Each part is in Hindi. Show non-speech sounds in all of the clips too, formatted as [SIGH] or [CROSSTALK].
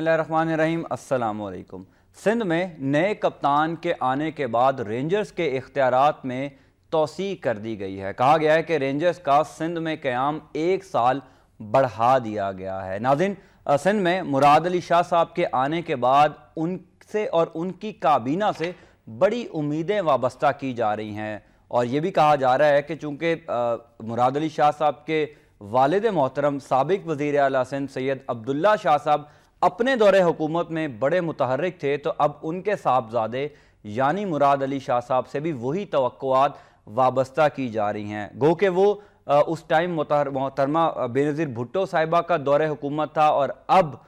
बसमीम अल्लाम सिंध में नए कप्तान के आने के बाद रेंजर्स के इख्तियार में तोसी कर दी गई है कहा गया है कि रेंजर्स का सिंध में क्याम एक साल बढ़ा दिया गया है नाजिन सिंध में मुराद अली शाह साहब के आने के बाद उनसे और उनकी काबीना से बड़ी उम्मीदें वाबस्ता की जा रही हैं और ये भी कहा जा रहा है कि चूँकि मुराद अली शाह साहब के वालद मोहतरम सबक वज़ी अला सिंध सैद अब्दुल्ला शाह साहब अपने दौरे हुकूमत में बड़े मुतहरक थे तो अब उनके साहबजादे यानी मुराद अली शाह साहब से भी वही तो वाबस्ता की जा रही हैं गो के वो उस टाइम मोहतरमा बेनज़ीर भुट्टो साहिबा का दौर हुकूमत था और अब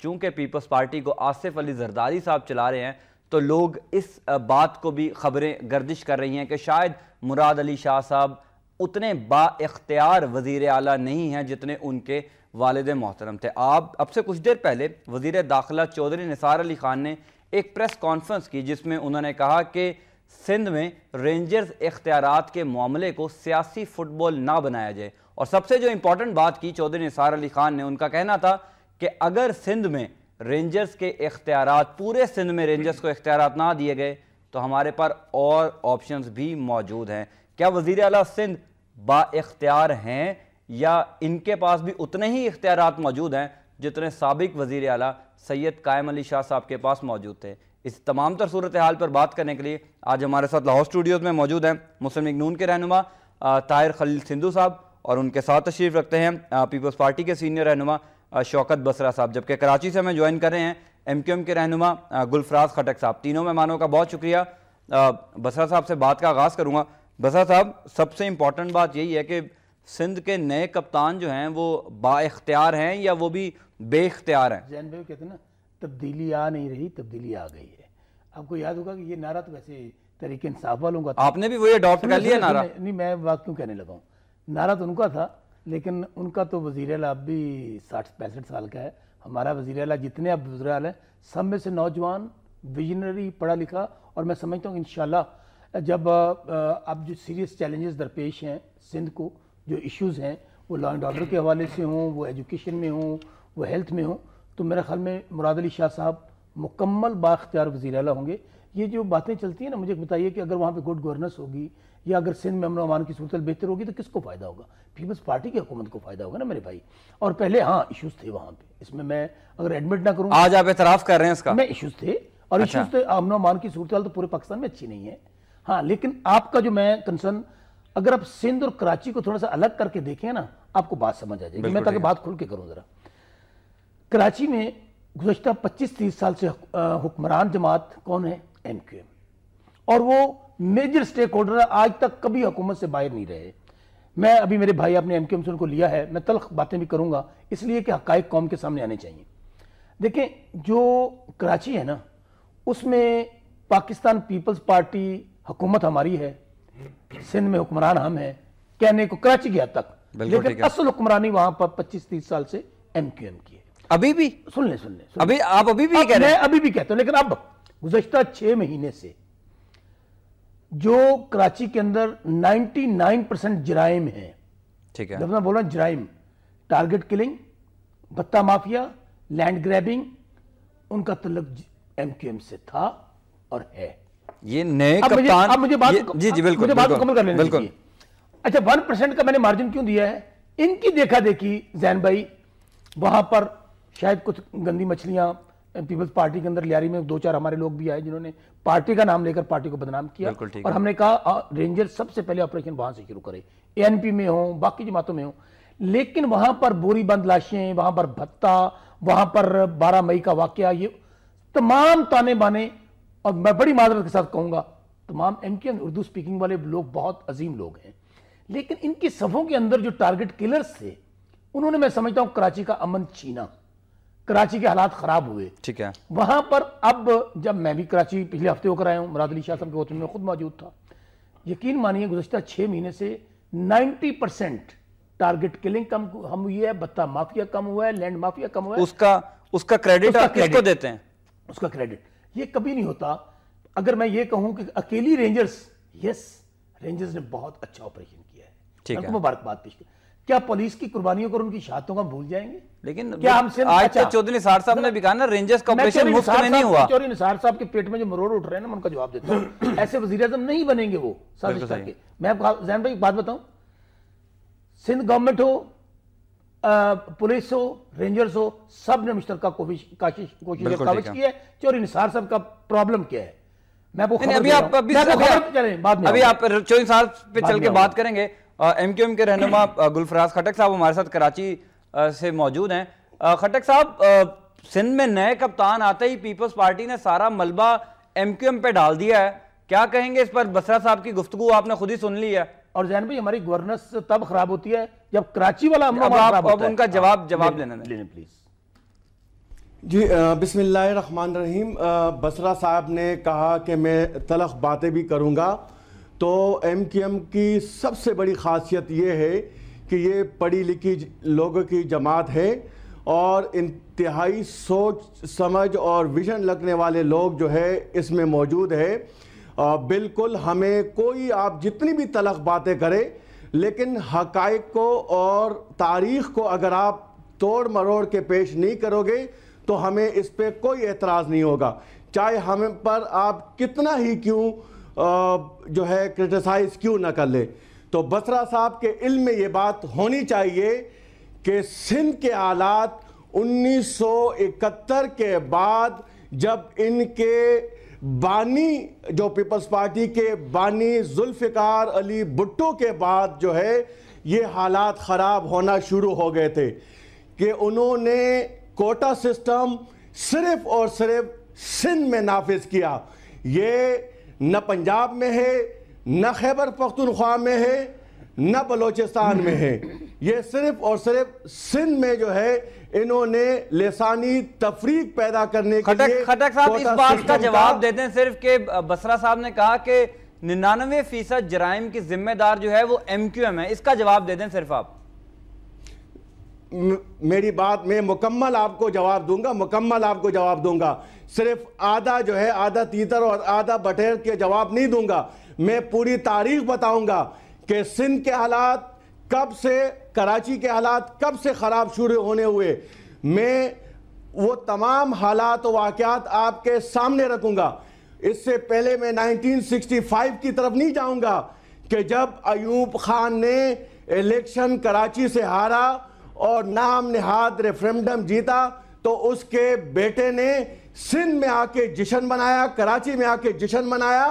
चूँकि पीपल्स पार्टी को आसिफ अली जरदारी साहब चला रहे हैं तो लोग इस बात को भी खबरें गर्दिश कर रही हैं कि शायद मुराद अली शाह साहब उतने बाख्तियार वजीर अला नहीं हैं जितने उनके वालद मोहतरम थे आप अब से कुछ देर पहले वजीर दाखिला चौधरी निसार अली खान ने एक प्रेस कॉन्फ्रेंस की जिसमें उन्होंने कहा कि सिंध में रेंजर्स इख्तियार के मामले को सियासी फुटबॉल ना बनाया जाए और सबसे जो इम्पोर्टेंट बात की चौधरी निसार अली खान ने उनका कहना था कि अगर सिंध में रेंजर्स के इख्तियार पूरे सिंध में रेंजर्स को इख्तियार ना दिए गए तो हमारे पास और ऑप्शन भी मौजूद हैं क्या वजीर अला सिंध बाख्तियार हैं या इनके पास भी उतने ही इख्तियार मौजूद हैं जितने सबक वजीर अला सैयद कायम अली शाह साहब के पास मौजूद थे इस तमाम तर सूरत हाल पर बात करने के लिए आज हमारे साथ लाहौर स्टूडियोज़ में मौजूद हैं मुस्लिम इगनून नून के रहनुमा ताहिर खलील सिंधु साहब और उनके साथ तशरीफ़ रखते हैं पीपल्स पार्टी के सीनियर रहनुमा शौकत बसरा साहब जबकि कराची से हमें ज्वाइन कर रहे हैं एम क्यू एम के रहनुमा गुलफराज खटक साहब तीनों मेहमानों का बहुत शुक्रिया बसरा साहब से बात का आगाज़ करूँगा बसरा साहब सबसे इम्पॉर्टेंट बात यही है कि सिंध के नए कप्तान जो हैं वो बाख्तियार हैं या वो भी बेख्तियार हैं जैन भाई कहते हैं ना तब्दीली आ नहीं रही तब्दीली आ गई है आपको याद होगा कि ये नारा तो वैसे तरीके इंसाफ वालों का आपने भी वही अडॉप्ट कर लिया नारा नहीं मैं बात क्यों कहने लगा हूँ नारा तो उनका था लेकिन उनका तो वजीर अला अब भी साठ पैंसठ साल का है हमारा वजीर अला जितने अब वजर अल हैं सब में से नौजवान विजनरी पढ़ा लिखा और मैं समझता हूँ इन जब अब जो सीरियस चैलेंजेस दरपेश हैं सिंध को जो इश्यूज़ हैं वो लॉ एंड ऑर्डर के हवाले से हों वो एजुकेशन में हों वो हेल्थ में हों तो मेरे ख्याल में मुराद अली शाह साहब मुकम्मल बाख्तियार वजी अला होंगे ये जो बातें चलती हैं ना मुझे बताइए कि अगर वहाँ पर गुड गवर्नेंस होगी या अगर सिंध में अमन अमान की सूरत बेहतर होगी तो किसको फ़ायदा होगा पीपल्स पार्टी की हुकूमत को फ़ायदा होगा ना मेरे भाई और पहले हाँ इशूज़ थे वहाँ पर इसमें मैं अगर एडमिट ना करूँ आज आप एतराफ़ कर रहे हैं इसका मैं इशूज़ थे और अच्छा। इशूज़ थे अमन अमान की सूरत तो पूरे पाकिस्तान में अच्छी नहीं है हाँ लेकिन आपका जो मैं कंसर्न अगर आप सिंध और कराची को थोड़ा सा अलग करके देखें ना आपको बात समझ आ जाएगी मैं ताकि बात खुल के करूं जरा कराची में गुजशत पच्चीस तीस साल से हुक्मरान जमात कौन है एम क्यू एम और वो मेजर स्टेक होल्डर आज तक कभी हुकूमत से बाहर नहीं रहे मैं अभी मेरे भाई आपने एम क्यू एम से उनको लिया है मैं तलख बातें भी करूंगा इसलिए कि हक कौम के सामने आने चाहिए देखें जो कराची है ना उसमें पाकिस्तान पीपल्स पार्टी हुकूमत हमारी है सिंध में हुक्मरान हम हैं कहने को कराची गया तक लेकिन असल हुक्मरानी वहां पर पच्चीस तीस साल से एम क्यू एम की है अभी भी सुन ले सुन ले अभी आप अभी भी कह रहे हैं अभी भी कहते हैं लेकिन अब गुजशत छह महीने से जो कराची के अंदर 99 परसेंट जराइम है ठीक है जब मैं बोला जराइम टारगेट किलिंग भत्ता माफिया लैंड ग्रैबिंग उनका तलब एम क्यू एम से था और है ये नए कप्तान अब मुझे बात जी जी बिल्कुल मुझे बात मुकम्मल कर लेने बिल्कुल अच्छा वन परसेंट का मैंने मार्जिन क्यों दिया है इनकी देखा देखी जैन भाई वहां पर शायद कुछ गंदी मछलियां पीपल्स पार्टी के अंदर लियारी में दो चार हमारे लोग भी आए जिन्होंने पार्टी का नाम लेकर पार्टी को बदनाम किया और हमने कहा रेंजर सबसे पहले ऑपरेशन वहां से शुरू करे एनपी में हो बाकी जमातों में हो लेकिन वहां पर बोरी बंद लाशें वहां पर भत्ता वहां पर 12 मई का वाक्य ये तमाम ताने बाने और मैं बड़ी मादरत के साथ कहूँगा तमाम एम के उर्दू स्पीकिंग वाले लोग बहुत अजीम लोग हैं लेकिन इनकी सफ़ों के अंदर जो टारगेट किलर्स थे उन्होंने मैं समझता हूँ कराची का अमन छीना कराची के हालात ख़राब हुए ठीक है वहां पर अब जब मैं भी कराची पिछले हफ्ते होकर आया हूँ मुराद अली शाह के होटल में खुद मौजूद था यकीन मानिए गुजशत छह महीने से नाइनटी परसेंट टारगेट किलिंग कम हम हुई है बत्ता माफिया कम हुआ है लैंड माफिया कम हुआ है उसका उसका क्रेडिट, उसका क्रेडिट देते हैं उसका क्रेडिट ये कभी नहीं होता अगर मैं ये कहूं कि अकेली रेंजर्स यस रेंजर्स ने बहुत अच्छा ऑपरेशन किया है ठीक है मुबारकबाद पेश की क्या पुलिस की कुर्बानियों को उनकी शहादतों का भूल जाएंगे लेकिन क्या हमसे आज अच्छा, चौधरी निसार साहब ने भी कहा ना रेंजर्स का ऑपरेशन मुफ्त में नहीं हुआ चौधरी निसार साहब के पेट में जो मरोड़ उठ रहे हैं ना मैं उनका जवाब देता हूँ ऐसे वजीर आजम नहीं बनेंगे वो साजिश करके मैं आपको जैन भाई एक बात बताऊं सिंध गवर्नमेंट हो पुलिस हो रेंजर्स हो सब ने मुश्तर कोशिश कोशिश कवच की है कि और साहब का प्रॉब्लम क्या है मैं वो अभी आप अभी अभी आप चौधरी साहब पे चल के बात करेंगे एमक्यूएम के रहनुमा [CLEARS THROAT] गुलफराज खटक साहब हमारे साथ कराची से मौजूद हैं खटक साहब सिंध में नए कप्तान आते ही पीपल्स पार्टी ने सारा मलबा एमक्यूएम पे डाल दिया है क्या कहेंगे इस पर बसरा साहब की गुफ्तु आपने खुद ही सुन ली है और जैन भाई हमारी गवर्नेंस तब खराब होती है जब कराची वाला हमला खराब होता अब उनका जवाब हाँ, जवाब लेना लेने प्लीज जी बिसमान रहीम बसरा साहब ने कहा कि मैं तलख बातें भी करूँगा तो एम की एम की सबसे बड़ी खासियत ये है कि ये पढ़ी लिखी लोगों की जमात है और इंतहाई सोच समझ और विजन लगने वाले लोग जो है इसमें मौजूद है बिल्कुल हमें कोई आप जितनी भी तलख बातें करें लेकिन हकाइक को और तारीख को अगर आप तोड़ मरोड़ के पेश नहीं करोगे तो हमें इस पर कोई एतराज़ नहीं होगा चाहे हम पर आप कितना ही क्यों जो है क्रिटिसाइज़ क्यों ना कर ले तो बसरा साहब के इल्म में ये बात होनी चाहिए कि सिंध के हालात 1971 के बाद जब इनके बानी जो पीपल्स पार्टी के बानी जुल्फ़िकार अली भुट्टो के बाद जो है ये हालात ख़राब होना शुरू हो गए थे कि उन्होंने कोटा सिस्टम सिर्फ और सिर्फ सिंध में नाफिज किया ये न पंजाब में है न खैबर पख्तनख्वा में है न बलोचिस्तान में है ये सिर्फ और सिर्फ सिंध में जो है इन्होंने लेसानी तफरीक पैदा करने खटक, के लिए खटक साहब इस बात का जवाब देते हैं सिर्फ के बसरा साहब ने कहा कि निन्यानवे फीसद जराइम की जिम्मेदार जो है वो एम क्यू एम है इसका जवाब दे दें सिर्फ आप मेरी बात में मुकम्मल आपको जवाब दूंगा मुकम्मल आपको जवाब दूंगा सिर्फ आधा जो है आधा तीतर और आधा बटेर के जवाब नहीं दूंगा मैं पूरी तारीख बताऊंगा कि सिंध के हालात कब से कराची के हालात कब से ख़राब शुरू होने हुए मैं वो तमाम हालात वाक़ात आपके सामने रखूँगा इससे पहले मैं 1965 की तरफ नहीं जाऊँगा कि जब अयूब खान ने इलेक्शन कराची से हारा और नाम नहाद रेफरेंडम जीता तो उसके बेटे ने सिंध में आके जश्न बनाया कराची में आके जश्न बनाया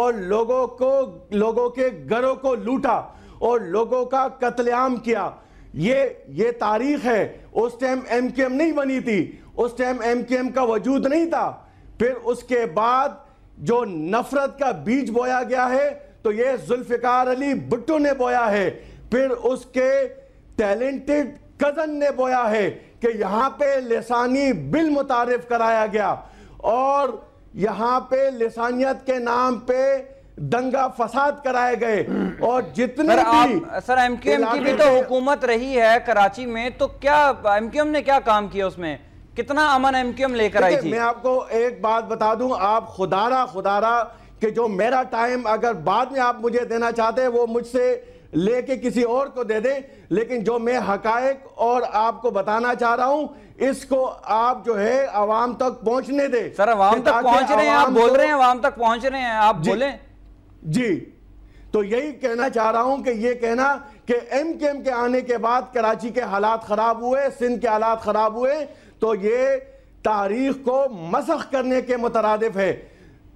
और लोगों को लोगों के घरों को लूटा और लोगों का कत्लेआम किया ये ये तारीख है उस टाइम एम के एम नहीं बनी थी उस टाइम एम के एम का वजूद नहीं था फिर उसके बाद जो नफरत का बीज बोया गया है तो ये जुल्फ़िकार अली भुट्टो ने बोया है फिर उसके टैलेंटेड कज़न ने बोया है कि यहाँ पे लसानी बिल मुतारफ कराया गया और यहाँ पे लसानियत के नाम पे दंगा फसाद कराए गए और जितने सर आप सर एमक्यूएम की भी तो हुकूमत रही है कराची में तो क्या एमक्यूएम ने क्या काम किया उसमें कितना अमन एमक्यूएम लेकर आई थी मैं आपको एक बात बता दूं आप खुदारा खुदारा कि जो मेरा टाइम अगर बाद में आप मुझे देना चाहते हैं वो मुझसे लेके किसी और को दे दें लेकिन जो मैं हकायक और आपको बताना चाह रहा हूं इसको आप जो है आवाम तक पहुंचने दे सर आवाम तक पहुंच रहे हैं आप बोल रहे हैं आवाम तक पहुंच रहे हैं आप बोलें जी तो यही कहना चाह रहा हूं कि यह कहना कि एम के एम के आने के बाद कराची के हालात खराब हुए सिंध के हालात खराब हुए तो ये तारीख को मसख करने के मुतरदफ है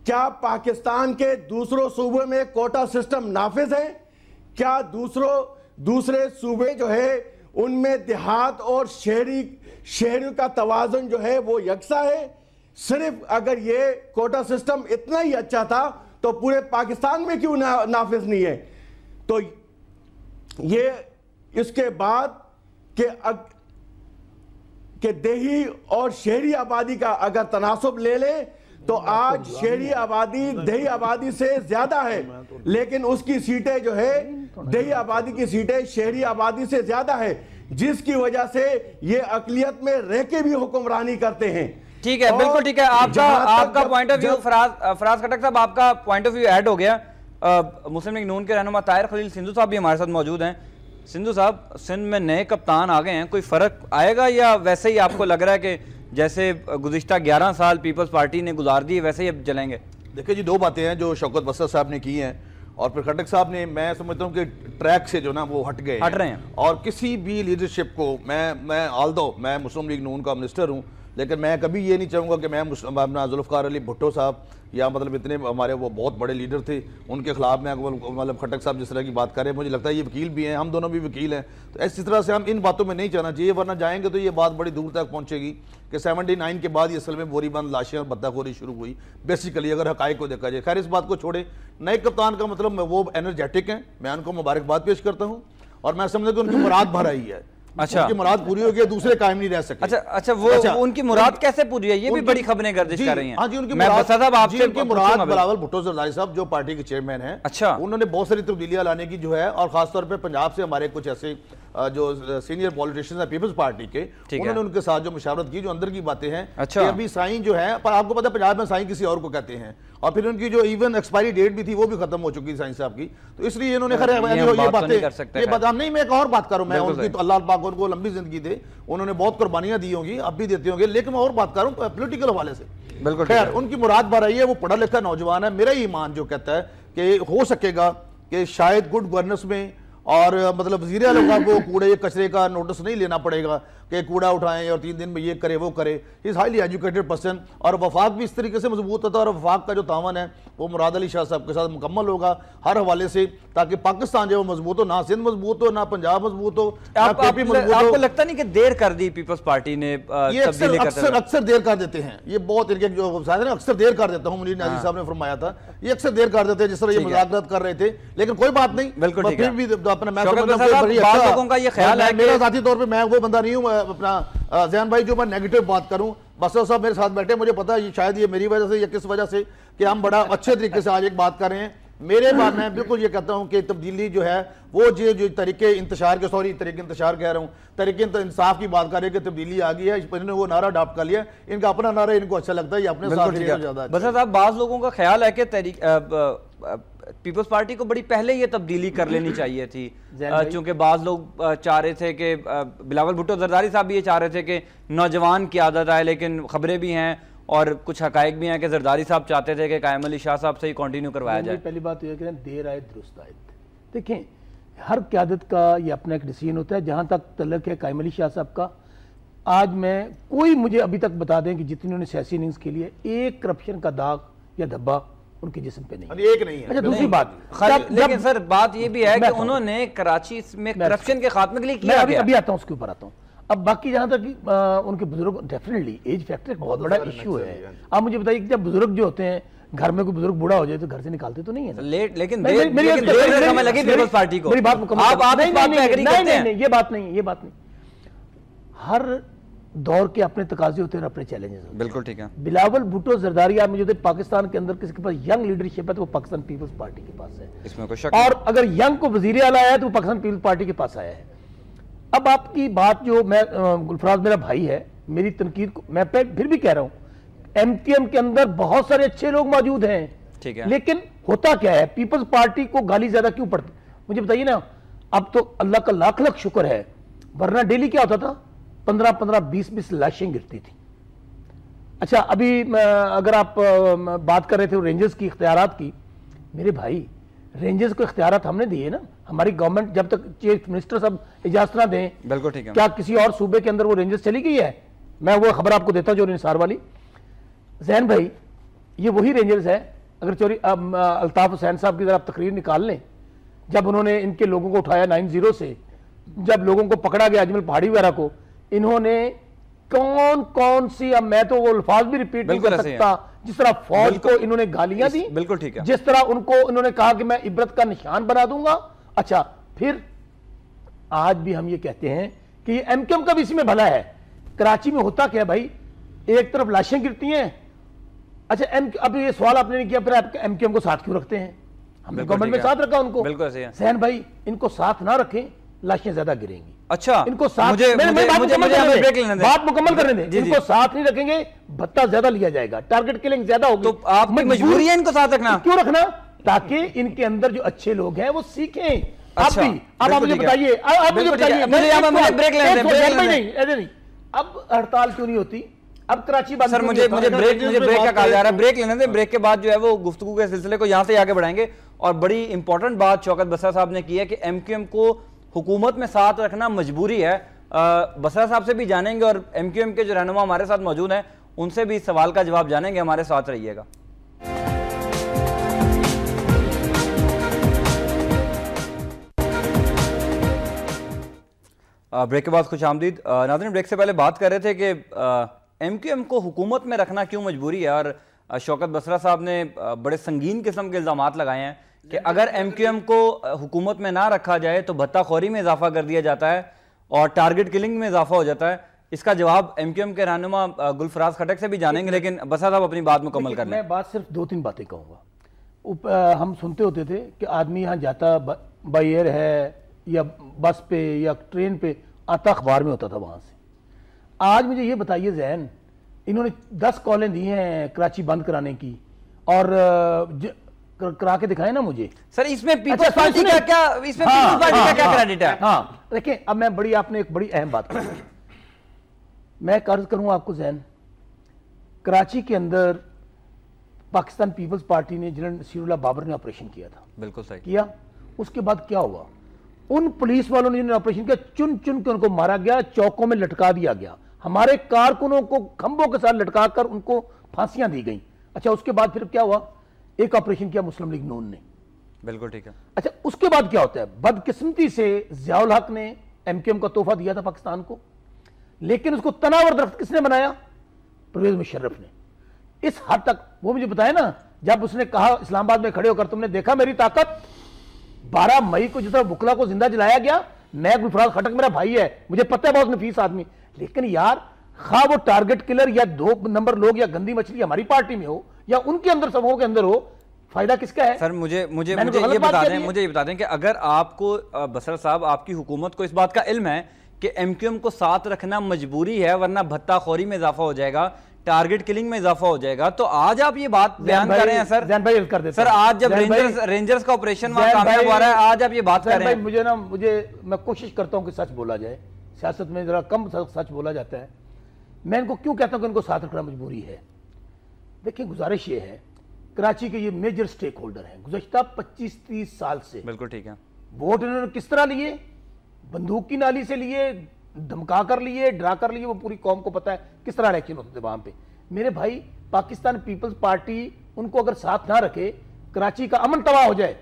क्या पाकिस्तान के दूसरों सूबे में कोटा सिस्टम नाफिज है क्या दूसरों दूसरे सूबे जो है उनमें देहात और शहरी शहरी का तोज़न जो है वो यकसा है सिर्फ अगर ये कोटा सिस्टम इतना ही अच्छा था तो पूरे पाकिस्तान में क्यों ना, नाफिज नहीं है तो ये इसके बाद के अग, के देही और शहरी आबादी का अगर तनासब ले ले तो, तो आज शहरी आबादी दही आबादी से ज्यादा है लेकिन उसकी सीटें जो है दही आबादी की सीटें शहरी आबादी से ज्यादा है जिसकी वजह से ये अकलियत में रह के भी हुक्मरानी करते हैं ठीक है बिल्कुल ठीक है आपका आपका point of view Faraz Faraz Khattak साहब आपका पॉइंट ऑफ व्यू ऐड हो गया मुस्लिम लीग नून के रहनुमा तायर खलील सिंधु साहब भी हमारे साथ मौजूद हैं सिंधु साहब सिंध में नए कप्तान आ गए हैं कोई फ़र्क आएगा या वैसे ही आपको लग रहा है कि जैसे गुजशत ग्यारह साल पीपल्स पार्टी ने गुजार दी वैसे ही अब जलेंगे देखिए जी दो बातें हैं जो शौकत बसर साहब ने की हैं और फिर खटक साहब ने मैं समझता हूँ कि ट्रैक से जो ना वो हट गए हट रहे हैं और किसी भी लीडरशिप को मैं मैं आल दो मैं मुस्लिम लीग नून का मिनिस्टर हूँ लेकिन मैं कभी ये नहीं चाहूँगा कि मैं अपना जुल्फ़ार अली भुट्टो साहब या मतलब इतने हमारे वो बहुत बड़े लीडर थे उनके ख़िलाफ़ मैं मतलब खटक साहब जिस तरह की बात करें मुझे लगता है ये वकील भी हैं हम दोनों भी वकील हैं तो ऐसी तरह से हम इन बातों में नहीं जाना चाहिए वरना जाएंगे तो ये बात बड़ी दूर तक पहुँचेगी कि सेवनटी नाइन के बाद ये असल में बोरीबंद लाशें और बद्दाखोरी शुरू हुई बेसिकली अगर हकाई को देखा जाए खैर इस बात को छोड़े नए कप्तान का मतलब वो एनर्जेटिक हैं मैं उनको मुबारकबाद पेश करता हूँ और मैं समझता कि उनकी मुराद भर आई है अच्छा उनकी मुराद पूरी होगी दूसरे कायम नहीं रह सके अच्छा अच्छा वो, अच्छा, उनकी मुराद कैसे पूरी है ये भी बड़ी खबरें गर्दिश कर रही हैं हाँ जी उनकी मुराद साहब जी, उनकी मुराद बरावल भुट्टो सरदारी साहब जो पार्टी के चेयरमैन हैं अच्छा उन्होंने बहुत सारी तब्दीलियां लाने की जो है और खासतौर पर पंजाब से हमारे कुछ ऐसे जो सीनियर पॉलिटिशियन है पीपल्स पार्टी के उन्होंने उनके साथ जो मुशावरत की जो अंदर की बातें हैं अच्छा अभी साई जो है पर आपको पता पंजाब में साई किसी और को कहते हैं और फिर उनकी जो इवन एक्सपायरी डेट भी थी वो भी खत्म हो चुकी साई साहब की तो इसलिए इन्होंने खरे ये बातें ये बात तो नहीं मैं एक और बात करूँ मैं उनकी तो अल्लाह पाक उनको लंबी जिंदगी दे उन्होंने बहुत कुर्बानियां दी होंगी अब भी देते होंगे लेकिन मैं और बात करूँ पोलिटिकल हवाले से बिल्कुल खैर उनकी मुराद भराई है वो पढ़ा लिखा नौजवान है मेरा ही ईमान जो कहता है कि हो सकेगा कि शायद गुड गवर्नेंस में और मतलब वजीर अला को कूड़े कचरे का नोटिस नहीं लेना पड़ेगा कि कूड़ा उठाएं और तीन दिन में ये करे वो करे इज़ हाईली एजुकेटेड पर्सन और वफाक भी इस तरीके से मजबूत होता है और वफाक का जो तावन है वो मुराद अली शाह साहब के साथ मुकम्मल होगा हर हवाले से ताकि पाकिस्तान जो मजबूत हो ना सिंध मजबूत हो ना पंजाब मजबूत हो आपको लगता नहीं कि देर कर दी पीपल्स पार्टी ने अक्सर देर कर देते हैं ये बहुत इनके जो व्यवसाय है अक्सर देर कर देता हूँ मुनीर नाजी हाँ। साहब ने फरमाया था ये अक्सर देर कर देते हैं जिस तरह ये मजाकरत कर रहे थे लेकिन कोई बात नहीं बिल्कुल फिर भी अपना मैं अच्छा- बात मेरा तौर पर मैं वो बंदा नहीं हूँ अपना जैन भाई जो मैं नेगेटिव बात करूं बसर साहब मेरे साथ बैठे मुझे पता है शायद ये मेरी वजह से या किस वजह से कि हम बड़ा अच्छे तरीके से आज एक बात कर रहे हैं मेरे मानना है बिल्कुल ये कहता हूँ कि तब्दीली जो है वो जो जो तरीके इंतजार के सॉरी तरीके इंतजार कह रहा हूँ तरीके इंसाफ की बात कर रहे हैं कि तब्दीली आ गई है इन्होंने वो नारा अडाप्ट कर लिया इनका अपना नारा इनको अच्छा लगता है ये अपने साथ ज़्यादा बस अच्छा साहब बाज़ लोगों का ख्याल है कि पीपल्स पार्टी को बड़ी पहले ये तब्दीली कर लेनी [CLEARS THROAT] चाहिए थी क्योंकि बाद लोग चाह रहे थे कि बिलावल भुट्टो जरदारी साहब भी ये चाह रहे थे कि नौजवान की आदत आए लेकिन खबरें भी हैं और कुछ हक भी हैं कि जरदारी साहब चाहते थे कि कायम अली शाह साहब से ही कंटिन्यू करवाया जाए पहली बात तो यह करें देर आए दुरुस्त आए देखें हर क्यादत का ये अपना एक डिसीजन होता है जहाँ तक तलक है कायम अली शाह साहब का आज मैं कोई मुझे अभी तक बता दें कि जितनी उन्होंने सियासी इनिंग्स के लिए एक करप्शन का दाग या धब्बा उनके जिसम पे नहीं हाँ, एक नहीं है अच्छा दूसरी बात लेकिन सर बात ये भी है कि उन्होंने कराची में करप्शन के खात्मे के लिए किया अभी अभी आता हूँ उसके ऊपर आता हूँ अब बाकी जहां तक उनके बुजुर्ग डेफिनेटली एज फैक्टर एक बहुत हाँ, तो बड़ा इशू है हाँ आप मुझे बताइए कि जब बुजुर्ग जो होते हैं घर में कोई बुजुर्ग बूढ़ा हो जाए तो घर से निकालते तो नहीं है लेट लेकिन मेरी बात ये बात नहीं ये बात नहीं हर दौर के अपने तकाजे होते हैं और अपने चैलेंजेस होते बिल्कुल ठीक है बिलावल भुट्टो जरदारी आप मुझे पाकिस्तान के अंदर किसी के पास यंग लीडरशिप है तो वो पाकिस्तान पीपल्स पार्टी के पास है इसमें कोई शक और अगर यंग को वजीर आला आया तो वो पाकिस्तान पीपल्स पार्टी के पास आया है अब आपकी बात जो मैं गुलफराज मेरा भाई है मेरी तनकीद को मैं फिर भी कह रहा हूँ एम के अंदर बहुत सारे अच्छे लोग मौजूद हैं ठीक है लेकिन होता क्या है पीपल्स पार्टी को गाली ज्यादा क्यों पड़ती मुझे बताइए ना अब तो अल्लाह का लाख लाख शुक्र है वरना डेली क्या होता था पंद्रह पंद्रह बीस बीस लाशें गिरती थी अच्छा अभी अगर आप बात कर रहे थे रेंजर्स की इख्तियार की मेरे भाई रेंजर्स को इख्तियार हमने दिए ना हमारी गवर्नमेंट जब तक चीफ मिनिस्टर साहब इजाजत ना दें बिल्कुल ठीक है क्या किसी और सूबे के अंदर वो रेंजर्स चली गई है मैं वो खबर आपको देता हूँ जो निसार वाली जैन भाई ये वही रेंजर्स है अगर चोरी अब अल्ताफ हुसैन साहब की अगर आप तकरीर निकाल लें जब उन्होंने इनके लोगों को उठाया नाइन जीरो से जब लोगों को पकड़ा गया अजमल पहाड़ी वगैरह को इन्होंने कौन कौन सी अब मैं तो वो अल्फाज भी रिपीट नहीं कर सकता जिस तरह फौज को इन्होंने गालियां दी बिल्कुल ठीक है जिस तरह उनको इन्होंने कहा कि मैं इबरत का निशान बना दूंगा अच्छा फिर आज भी हम ये कहते हैं कि एमकेएम का भी इसी में भला है कराची में होता क्या भाई एक तरफ लाशें गिरती हैं अच्छा एम अब ये सवाल आपने नहीं किया फिर आप एमकेएम को साथ क्यों रखते हैं हमने गवर्नमेंट में साथ रखा उनको सहन भाई इनको साथ ना रखें लाशें ज्यादा गिरेंगी अच्छा इनको साथ मुझे, मैं, मुझे, मैं मुझे, मुझे, मुझे ब्रेक लेने दे। बात मुकम्मल करने दें इनको साथ नहीं रखेंगे भत्ता ज्यादा लिया जाएगा टारगेट किलिंग ज्यादा होगी तो आप मजबूरी है इनको साथ रखना क्यों रखना ताकि इनके अंदर जो अच्छे लोग हैं वो सीखें आप अच्छा, भी अब आप मुझे बताइए अब हड़ताल क्यों नहीं होती अब कराची बात सर मुझे मुझे ब्रेक मुझे ब्रेक का कहा जा रहा है ब्रेक लेने से ब्रेक के बाद जो है वो गुफ्तु के सिलसिले को यहां से आगे बढ़ाएंगे और बड़ी इंपॉर्टेंट बात शौकत बसरा साहब ने की है कि एमक्यूएम को हुकूमत में साथ रखना मजबूरी है बसरा साहब से भी जानेंगे और एम क्यू एम के जो रहनुमा हमारे साथ मौजूद हैं उनसे भी इस सवाल का जवाब जानेंगे हमारे साथ रहिएगा ब्रेक के बाद खुश आमदीद नाजन ब्रेक से पहले बात कर रहे थे कि एम क्यू एम को हुकूमत में रखना क्यों मजबूरी है और शौकत बसरा साहब ने बड़े संगीन किस्म के इल्ज़ाम लगाए हैं कि अगर एम को हुकूमत में ना रखा जाए तो भत्ताखोरी में इजाफा कर दिया जाता है और टारगेट किलिंग में इजाफा हो जाता है इसका जवाब एम क्यू एम के रहनुमा गुलफराज खटक से भी जानेंगे लेकिन बसा साहब अपनी बात मुकम्मल कर मैं बात सिर्फ दो तीन बातें कहूँगा हम सुनते होते थे कि आदमी यहाँ जाता बाई एयर है या बस पे या ट्रेन पे आता अखबार में होता था वहाँ से आज मुझे ये बताइए जैन इन्होंने दस कॉलें दी हैं कराची बंद कराने की और करा के दिखाए ना मुझे सर इसमें पीपल्स अच्छा, पार्टी का क्या इसमें हाँ, पीपल्स पार्टी हाँ, का क्या क्रेडिट हाँ, है हाँ देखिए अब मैं बड़ी आपने एक बड़ी अहम बात मैं कर्ज करूं आपको जहन कराची के अंदर पाकिस्तान पीपल्स पार्टी ने जनरल सीरुल्ला बाबर ने ऑपरेशन किया था बिल्कुल सही किया उसके बाद क्या हुआ उन पुलिस वालों ने जिन्होंने ऑपरेशन किया चुन चुन के उनको मारा गया चौकों में लटका दिया गया हमारे कारकुनों को खंभों के साथ लटका कर उनको फांसियां दी गई अच्छा उसके बाद फिर क्या हुआ एक ऑपरेशन किया मुस्लिम लीग नून ने बिल्कुल ठीक है अच्छा उसके बाद क्या होता है बदकिस्मती से जियाउल हक ने एमकेएम का तोहफा दिया था पाकिस्तान को लेकिन उसको तनावर दरख्त किसने बनाया परवेज मुशर्रफ ने इस हद तक वो मुझे बताया ना जब उसने कहा इस्लामाबाद में खड़े होकर तुमने देखा मेरी ताकत 12 मई को जिस तरह बुकला को जिंदा जलाया गया मैं गुलफराज खटक मेरा भाई है मुझे पता है बहुत नफीस आदमी लेकिन यार खा वो टारगेट किलर या दो नंबर लोग या गंदी मछली हमारी पार्टी में हो या उनके अंदर समूह के अंदर हो फायदा किसका है सर मुझे मुझे मुझे ये बता दें मुझे ये बता दें कि अगर आपको बसर साहब आपकी हुकूमत को इस बात का इल्म है कि एमक्यूएम को साथ रखना मजबूरी है वरना भत्ताखोरी में इजाफा हो जाएगा टारगेट किलिंग में इजाफा हो जाएगा तो आज आप ये बात बयान कर रहे हैं सर जैन भाई कर देते सर आज जब रेंजर्स रेंजर्स का ऑपरेशन वहां कामयाब हो रहा है आज आप ये बात कर रहे हैं मुझे ना मुझे मैं कोशिश करता हूँ कि सच बोला जाए सियासत में जरा कम सच बोला जाता है मैं इनको क्यों कहता हूँ कि इनको साथ रखना मजबूरी है देखिए गुजारिश ये है कराची के ये मेजर स्टेक होल्डर हैं गुजशत पच्चीस तीस साल से बिल्कुल ठीक है वोट इन्होंने किस तरह लिए बंदूक की नाली से लिए धमका कर लिए डरा कर लिए वो पूरी कौम को पता है किस तरह इलेक्शन होते थे पे मेरे भाई पाकिस्तान पीपल्स पार्टी उनको अगर साथ ना रखे कराची का अमन तबाह हो जाए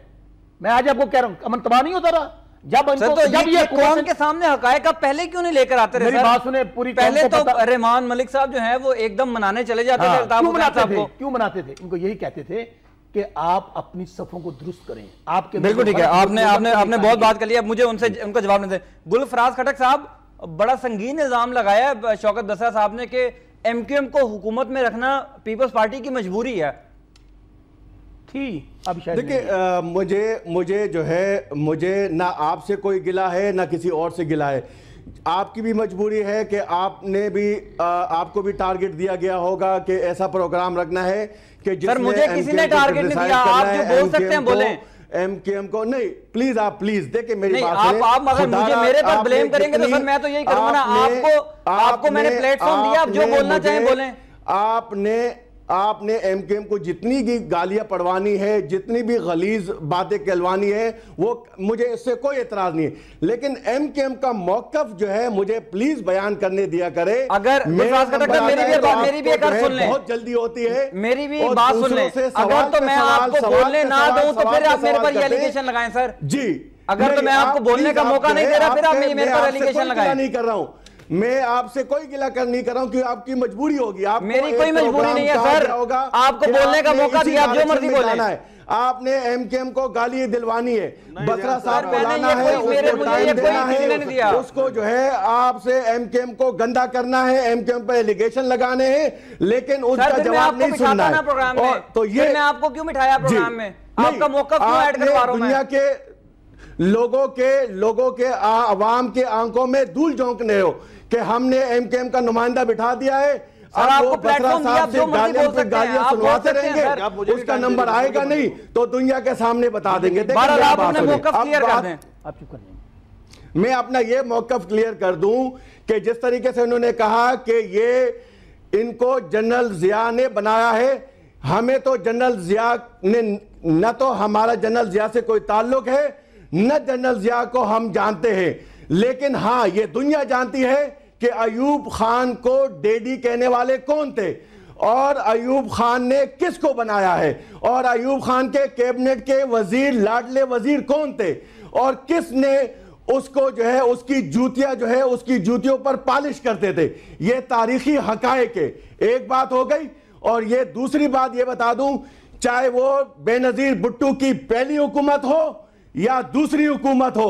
मैं आज आपको कह रहा हूं अमन तबाह नहीं होता रहा जब उनको तो जब ये कौम के सामने हकायक का पहले क्यों नहीं लेकर आते रहे बात सुने पूरी पहले तो रहमान मलिक साहब जो है वो एकदम मनाने चले जाते हाँ, थे क्यों मनाते थे क्यों मनाते थे इनको यही कहते थे कि आप अपनी सफों को दुरुस्त करें आपके बिल्कुल ठीक है आपने आपने आपने हाँ बहुत बात कर लिया मुझे उनसे उनका जवाब नहीं दे गुलफराज खटक साहब बड़ा संगीन इल्जाम लगाया शौकत दसरा साहब ने कि एमक्यूएम को हुकूमत में रखना पीपल्स पार्टी की मजबूरी है थी अब शायद देखिए मुझे मुझे जो है मुझे ना आपसे कोई गिला है ना किसी और से गिला है आपकी भी मजबूरी है कि आपने भी आ, आपको भी टारगेट दिया गया होगा कि ऐसा प्रोग्राम रखना है कि सर मुझे किसी ने टारगेट नहीं दिया आप जो बोल सकते हैं बोले एम के एम को नहीं प्लीज आप प्लीज देखिए मेरी बात आप, आप मगर मुझे मेरे पर ब्लेम करेंगे तो सर मैं तो यही करूंगा ना आपको आपको मैंने प्लेटफॉर्म दिया आप जो बोलना चाहें बोलें आपने आपने एमकेएम को जितनी भी गालियां पड़वानी है जितनी भी गलीज बातें कहलवानी है वो मुझे इससे कोई एतराज नहीं है लेकिन एमकेएम का मौकफ जो है मुझे प्लीज बयान करने दिया करे अगर बहुत जल्दी होती है मेरी भी बात सुन ले अगर तो मैं आपको बोलने ना दूं तो फिर आप मेरे पर एलिगेशन लगाएं सर जी अगर तो मैं आपको बोलने का मौका नहीं दे रहा फिर आप मेरे पर एलिगेशन लगाएं नहीं कर रहा हूं मैं आपसे कोई गिला कर नहीं कर रहा हूँ आपकी मजबूरी होगी आप मेरी कोई मजबूरी नहीं है सर आपको बोलने का मौका दिया आप जो मर्जी है आपने एमकेएम को गाली दिलवानी है बकरा साहब को है उसको टाइम देना है उसको जो है आपसे एमकेएम को गंदा करना है एमकेएम पर एलिगेशन लगाने हैं लेकिन उसका जवाब नहीं सुनना तो ये मैं आपको क्यों बिठाया प्रोग्राम में आपका मौका क्यों ऐड करवा रहा हूं दुनिया के लोगों के लोगों के आवाम के आंखों में धूल झोंकने हो कि हमने एमकेएम का नुमाइंदा बिठा दिया है आपको प्लेटफॉर्म दिया जो मर्जी बोल सकते हैं आप सुनवाते रहेंगे उसका नंबर आएगा नहीं तो दुनिया के सामने बता देंगे क्लियर कर दें आप चुप मैं अपना ये मौकफ क्लियर कर दूं कि जिस तरीके से उन्होंने कहा कि ये इनको जनरल जिया ने बनाया है हमें तो जनरल जिया ने न तो हमारा जनरल जिया से कोई ताल्लुक है न जनरल जिया को हम जानते हैं लेकिन हाँ ये दुनिया जानती है कि अयूब खान को डेडी कहने वाले कौन थे और अयूब खान ने किसको बनाया है और अयूब खान के कैबिनेट के वजीर लाडले वजीर कौन थे और किसने उसको जो है उसकी जूतियां जो है उसकी जूतियों पर पालिश करते थे ये तारीखी हक के एक बात हो गई और ये दूसरी बात ये बता दूं चाहे वो बेनजीर भुट्टू की पहली हुकूमत हो या दूसरी हुकूमत हो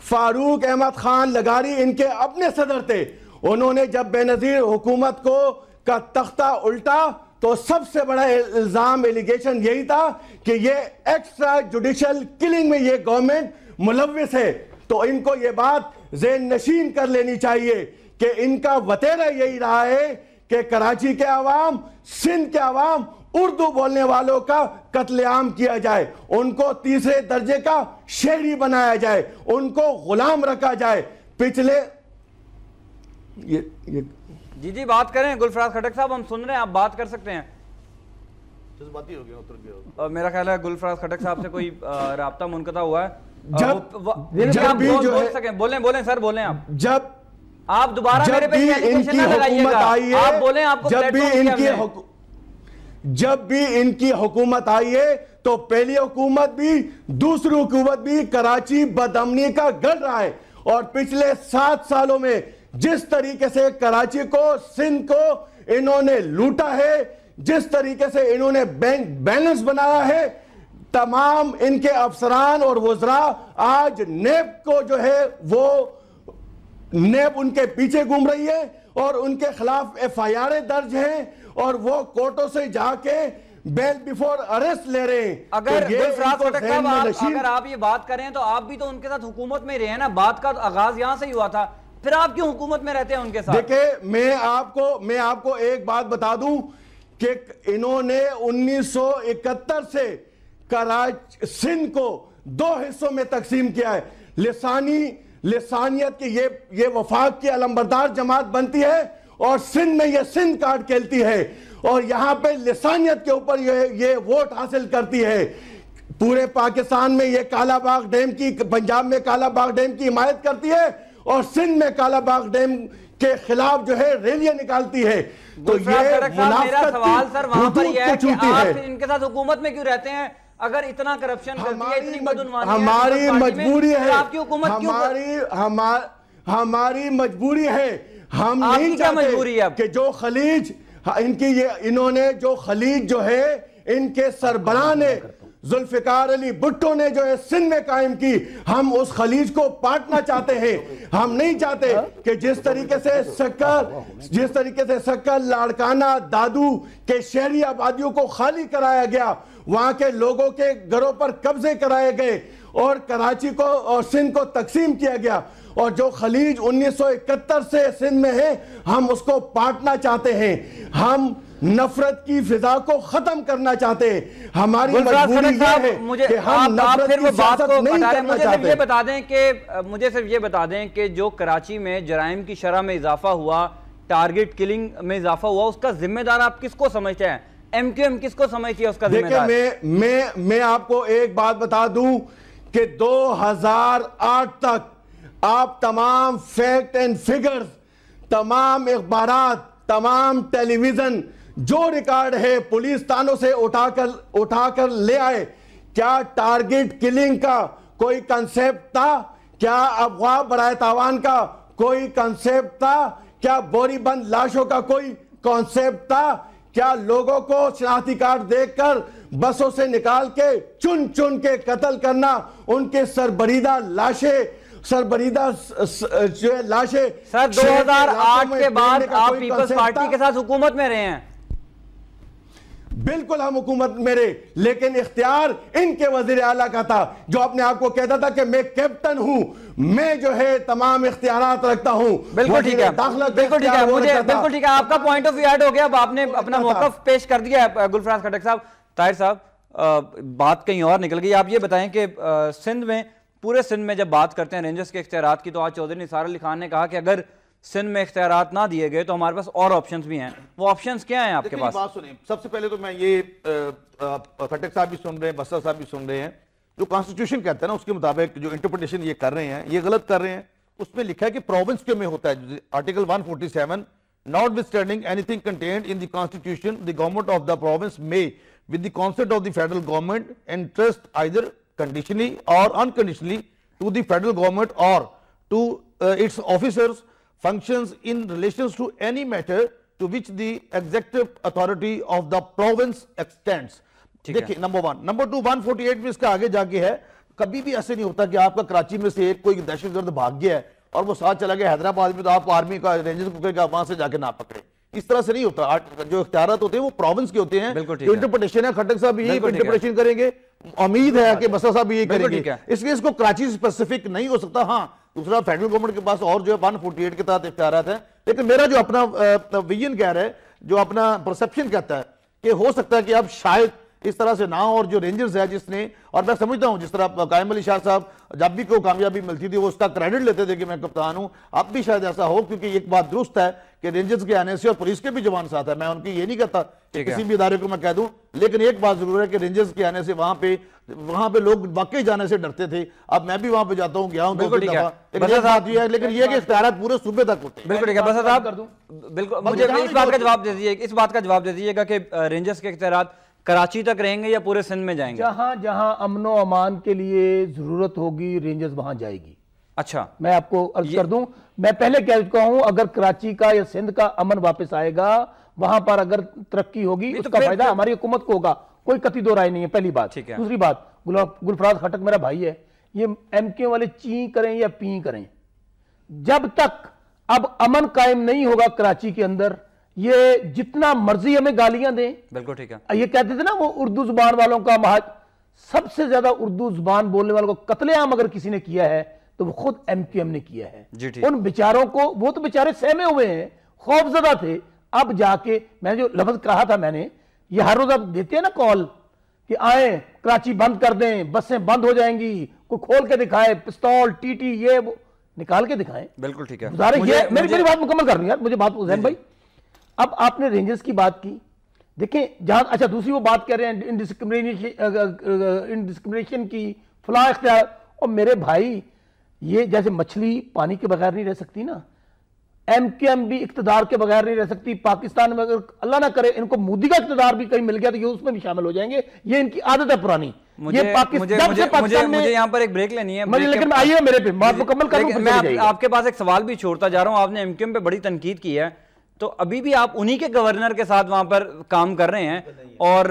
फारूक अहमद खान लगारी इनके अपने सदर थे उन्होंने जब बेनज़ीर हुकूमत को का तख्ता उल्टा तो सबसे बड़ा इल्ज़ाम एलिगेशन यही था कि ये एक्स्ट्रा जुडिशल किलिंग में ये गवर्नमेंट मुलविस है तो इनको ये बात जेन नशीन कर लेनी चाहिए कि इनका वतेरा यही रहा है कि कराची के आवाम सिंध के आवाम उर्दू बोलने वालों का कत्लेआम किया जाए उनको तीसरे दर्जे का शहरी बनाया जाए उनको गुलाम रखा जाए पिछले ये ये जी जी बात करें गुलफराज खटक साहब हम सुन रहे हैं आप बात कर सकते हैं हो गया मेरा ख्याल है गुलफराज खटक साहब से कोई रहा मुनकता हुआ है जब, जब, आप भी जो बोल सके बोले बोले सर बोले आप जब आप दोबारा मेरे पे इनकी हुकूमत आई है आप बोलें आपको जब भी इनकी जब भी इनकी हुकूमत आई है तो पहली हुकूमत भी दूसरी हुकूमत भी कराची बदमनी का गढ़ रहा है और पिछले सात सालों में जिस तरीके से कराची को सिंध को इन्होंने लूटा है जिस तरीके से इन्होंने बैंक बैलेंस बनाया है तमाम इनके अफसरान और वजरा आज नेब को जो है वो नेब उनके पीछे घूम रही है और उनके खिलाफ एफ आई आर दर्ज हैं और वो कोर्टों से जाके बेल बिफोर अरेस्ट ले रहे हैं तो अगर तो आप, अगर आप ये बात करें तो आप भी तो उनके साथ हुकूमत में रहे हैं ना बात का आगाज यहाँ से ही हुआ था फिर आप क्यों हुकूमत में रहते हैं उनके साथ देखिए मैं आपको मैं आपको एक बात बता दूं कि इन्होंने 1971 से कराच सिंध को दो हिस्सों में तकसीम किया है लिसानी लिसानियत की ये ये वफाक की अलमबरदार जमात बनती है और सिंध में ये सिंध कार्ड खेलती है और यहाँ पे लसानियत के ऊपर ये ये वोट हासिल करती है पूरे पाकिस्तान में ये काला बाग डैम की पंजाब में काला बाग डैम की हिमायत करती है और सिंध में काला बाग डैम के खिलाफ जो है रैलियां निकालती है तो ये मेरा सवाल सर वहां पर ये है कि आप इनके साथ हुकूमत में क्यों रहते हैं अगर इतना करप्शन हमारी तो हमारी मजबूरी है आपकी हुकूमत हमारी हमारी मजबूरी है हम नहीं चाहते कि जो खलीज हाँ, इनकी ये इन्होंने जो खलीज जो है इनके सरबरा ने जुल्फिकार अली भुट्टो ने जो है सिंध में कायम की हम उस खलीज को पाटना चाहते हैं हम नहीं चाहते हाँ? कि जिस तरीके से शक्कर जिस तरीके से शक्कर लाड़काना दादू के शहरी आबादियों को खाली कराया गया वहां के लोगों के घरों पर कब्जे कराए गए और कराची को और सिंध को तकसीम किया गया और जो खलीज 1971 से सिंध में है हम उसको पाटना चाहते हैं हम नफरत की फिजा को खत्म करना चाहते हैं हमारी है मुझे कि हम आप, नफरत आप बात को नहीं करना मुझे चाहते ये बता दें कि मुझे सिर्फ ये बता दें कि जो कराची में जराइम की शरह में इजाफा हुआ टारगेट किलिंग में इजाफा हुआ उसका जिम्मेदार आप किसको समझते हैं एमक्यूएम किसको समझती है उसका देखिए मैं मैं मैं आपको एक बात बता दूं कि 2008 तक आप तमाम फैक्ट एंड फिगर्स तमाम अखबार तमाम टेलीविज़न जो रिकॉर्ड है पुलिस थानों से उठाकर उठाकर ले आए क्या टारगेट किलिंग का कोई कंसेप्ट था क्या अफवाह बरए तावान का कोई कंसेप्ट था क्या बोरीबंद लाशों का कोई कॉन्सेप्ट था क्या लोगों को शनाती कार्ड देखकर बसों से निकाल के चुन चुन के कत्ल करना उनके सरबरीदा लाशें सर बरीदा जो है लाशें सर 2008 के बाद आप पीपल्स पार्टी के साथ हुकूमत में रहे हैं बिल्कुल हम हुकूमत में रहे लेकिन इख्तियार इनके वजीर आला का था जो अपने आप को कहता था कि मैं कैप्टन हूं मैं जो है तमाम इख्तियार रखता हूं बिल्कुल ठीक है बिल्कुल ठीक है मुझे बिल्कुल ठीक है आपका पॉइंट ऑफ व्यू ऐड हो गया अब आपने अच्छा अपना मौकफ पेश कर दिया गुलफराज खटक साहब ताहिर साहब बात कहीं और निकल गई आप ये बताएं कि सिंध में पूरे सिंध में जब बात करते हैं रेंजर्स के इख्तियार की तो आज चौधरी निसार अली खान ने कहा कि अगर सिंध में इख्तियार ना दिए गए तो हमारे पास और ऑप्शन भी हैं वो ऑप्शन क्या हैं आपके पास सुने सबसे पहले तो मैं ये फटक साहब भी सुन रहे हैं बस्तर साहब भी सुन रहे हैं जो कॉन्स्टिट्यूशन कहते हैं ना उसके मुताबिक जो इंटरप्रिटेशन ये कर रहे हैं ये गलत कर रहे हैं उसमें लिखा है कि प्रोविंस के में होता है article 147 forty seven notwithstanding anything contained in the constitution the government of the province may with the concept of the federal government and trust either conditionally or unconditionally to the federal government or to uh, its officers functions in relations to any matter to which the executive authority of the province extends देखिए नंबर वन नंबर टू 148 में इसका आगे जाके है कभी भी ऐसे नहीं होता कि आपका कराची में से एक कोई दहशतगर्द भाग गया है और वो साथ चला गया हैदराबाद में तो आप आर्मी का रेंजर को कहेगा वहां से जाके ना पकड़े इस तरह से नहीं होता जो इख्तियार होते हैं वो प्रोविंस के होते हैं इंटरप्रिटेशन है खटक साहब यही इंटरप्रिटेशन करेंगे उम्मीद है कि बसा साहब ये करेंगे इसलिए इसको कराची स्पेसिफिक नहीं हो सकता हाँ दूसरा फेडरल गवर्नमेंट के पास और जो है वन फोर्टी एट के तहत इख्तियार है लेकिन मेरा जो अपना विजन कह रहा है जो अपना परसेप्शन कहता है कि हो सकता है कि अब शायद इस तरह से ना और जो रेंजर्स है जिसने और मैं समझता हूं जिस तरह कायम अली शाह साहब जब भी को कामयाबी मिलती थी वो उसका क्रेडिट लेते थे कि मैं कप्तान हूं अब भी शायद ऐसा हो क्योंकि एक बात दुरुस्त है कि रेंजर्स के आने से और पुलिस के भी जवान साथ है मैं उनकी ये नहीं कहता कि किसी भी इदारे को मैं कह दूं लेकिन एक बात जरूर है कि रेंजर्स के आने से वहां पे वहां पे लोग वाकई जाने से डरते थे अब मैं भी वहां पे जाता हूँ गया हूँ लेकिन ये कि इख्तियार पूरे सूबे तक होते बिल्कुल ठीक है बस आप बिल्कुल मुझे इस बात का जवाब दे दीजिए इस बात का जवाब दे दीजिएगा कि रेंजर्स के इख्तियार कराची तक रहेंगे या पूरे सिंध में जाएंगे जहां जहां अमनो अमान के लिए ज़रूरत होगी रेंजर्स वहां जाएगी अच्छा मैं आपको अर्ज कर दूं मैं पहले कह चुका हूं अगर कराची का या सिंध का अमन वापस आएगा वहां पर अगर तरक्की होगी तो उसका फायदा तो- हमारी हुकूमत को होगा कोई कति दो राय नहीं है पहली बात ठीक है दूसरी बात गुलफराज खटक मेरा भाई है ये एम के वाले ची करें या पी करें जब तक अब अमन कायम नहीं होगा कराची के अंदर ये जितना मर्जी हमें गालियां दें बिल्कुल ठीक है ये कहते थे ना वो उर्दू जुबान वालों का महाज सबसे ज्यादा उर्दू जुबान बोलने वालों को कतलेआम अगर किसी ने किया है तो वो खुद एम ने किया है उन बेचारों को वो तो बेचारे सहमे हुए हैं खौफजदा थे अब जाके मैंने जो लफ्ज कहा था मैंने ये हर रोज आप देते हैं ना कॉल कि आए कराची बंद कर दें बसें बंद हो जाएंगी कोई खोल के दिखाए पिस्तौल टीटी ये वो निकाल के दिखाएं बिल्कुल ठीक है ये मेरी मेरी बात मुकम्मल कर रही है मुझे बात हुसैन भाई अब आपने रेंजेस की बात की देखें जहां अच्छा दूसरी वो बात कर रहे हैं इनडिस्क्रिमिनेशन इनडिस्क्रिमिनेशन की फला इख्तियार और मेरे भाई ये जैसे मछली पानी के बगैर नहीं रह सकती ना एम के एम भी इकतदार के बगैर नहीं रह सकती पाकिस्तान में अगर अल्लाह ना करे इनको मोदी का इकतदार भी कहीं मिल गया तो ये उसमें भी शामिल हो जाएंगे ये इनकी आदत है पुरानी मुझे, ये पाकिस्तान मुझे, मुझे, मुझे यहाँ पर एक ब्रेक लेनी है ब्रेक लेकिन आइए मेरे पे बात मुकम्मल कर मैं आपके पास एक सवाल भी छोड़ता जा रहा हूँ आपने एम एम पे बड़ी तनकीद की है तो अभी भी आप उन्हीं के गवर्नर के साथ वहां पर काम कर रहे हैं और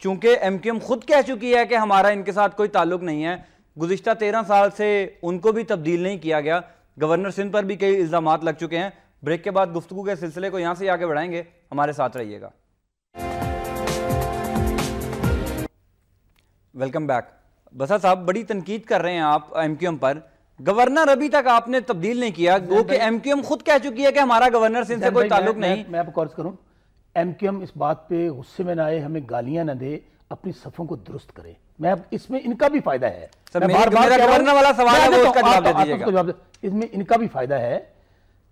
चूंकि एमकेएम खुद कह चुकी है कि हमारा इनके साथ कोई ताल्लुक नहीं है गुजशत तेरह साल से उनको भी तब्दील नहीं किया गया गवर्नर सिंध पर भी कई इल्जाम लग चुके हैं ब्रेक के बाद गुफ्तु के सिलसिले को यहां से आगे बढ़ाएंगे हमारे साथ रहिएगा वेलकम बैक बसा साहब बड़ी तनकीद कर रहे हैं आप एम पर गवर्नर अभी तक आपने तब्दील नहीं किया गो कि एमक्यूएम खुद कह चुकी है कि हमारा गवर्नर से इनसे कोई ताल्लुक नहीं मैं आपको अर्ज करूं एमक्यूएम इस बात पे गुस्से में ना आए हमें गालियां ना दे अपनी सफों को दुरुस्त करे मैं इसमें इनका भी फायदा है गवर्नर वाला सवाल है इसमें इनका भी फायदा है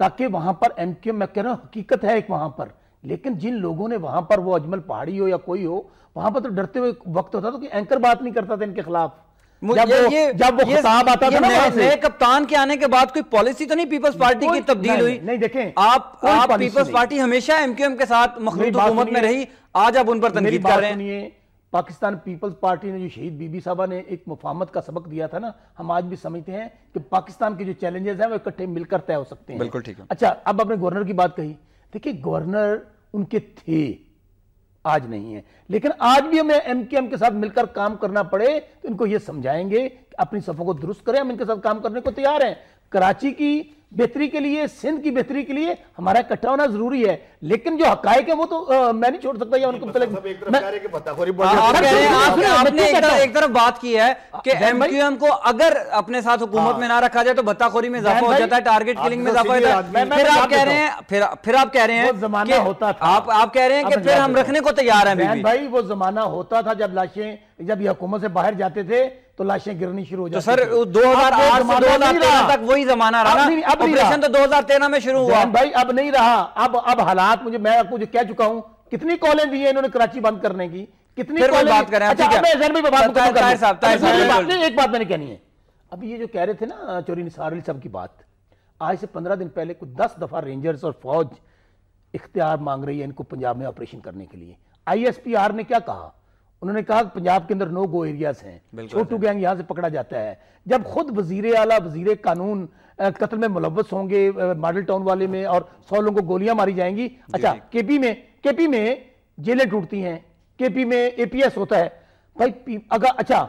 ताकि वहां पर एमक्यूएम मैं कह रहा हूं हकीकत है एक वहां पर लेकिन जिन लोगों ने वहां पर वो अजमल पहाड़ी हो या कोई हो वहां पर तो डरते हुए वक्त होता था तो कि एंकर बात नहीं करता था इनके खिलाफ जब ये, ये, जब वो खिताब आता था नए, कप्तान के आने के बाद कोई पॉलिसी तो नहीं पीपल्स पार्टी की तब्दील हुई नहीं देखें आप आप पीपल्स पार्टी हमेशा एमक्यूएम के साथ हुकूमत में रही आज आप उन पर तनकीद कर रहे हैं पाकिस्तान पीपल्स पार्टी ने जो शहीद बीबी साहबा ने एक मुफामत का सबक दिया था ना हम आज भी समझते हैं कि पाकिस्तान के जो चैलेंजेस हैं वो इकट्ठे मिलकर तय हो सकते हैं बिल्कुल ठीक है अच्छा अब आपने गवर्नर की बात कही देखिए गवर्नर उनके थे आज नहीं है लेकिन आज भी हमें एम के एम के साथ मिलकर काम करना पड़े तो इनको ये समझाएंगे अपनी सफ़ों को दुरुस्त करें हम इनके साथ काम करने को तैयार हैं कराची की बेहतरी के लिए सिंध की बेहतरी के लिए हमारा इकट्ठा होना जरूरी है लेकिन जो हक है वो तो आ, मैं नहीं छोड़ सकता या उनको हाँ, हाँ, एक तरफ बात की है हाँ, कि एमक्यूएम को अगर अपने साथ हुकूमत में ना रखा जाए तो भत्ताखोरी में इजाफा हो जाता है टारगेट किलिंग में तो इजाफा होता है तो- फिर आप कह रहे हैं फिर आप कह रहे हैं जमाना होता था आप कह रहे हैं कि फिर हम रखने को तैयार है भाई वो जमाना होता था जब लाशें जब ये हुकूमत से बाहर जाते थे तो लाशें गिरनी शुरू हो तो जाती तो सर दो हजार अब नहीं, रहा। तो भाई अब नहीं रहा अब अब हालात मुझे मैं आपको कह चुका हूँ कितनी कॉलेज दी है इन्होंने कराची बंद करने की कितनी बात अच्छा, अच्छा, एक बात मैंने कहनी है अब ये जो कह रहे थे ना चोरी निसार अली साहब की बात आज से पंद्रह दिन पहले कुछ दस दफा रेंजर्स और फौज इख्तियार मांग रही है इनको पंजाब में ऑपरेशन करने के लिए आईएसपीआर ने क्या कहा उन्होंने कहा पंजाब के अंदर नो गो एरियाज हैं छोटू गैंग यहाँ से पकड़ा जाता है जब खुद वजीर आला वजीर कानून कत्ल में मुलवस होंगे मॉडल टाउन वाले में और सौ लोगों को गोलियां मारी जाएंगी अच्छा केपी में केपी में जेलें टूटती हैं केपी में एपीएस होता है भाई अगर अच्छा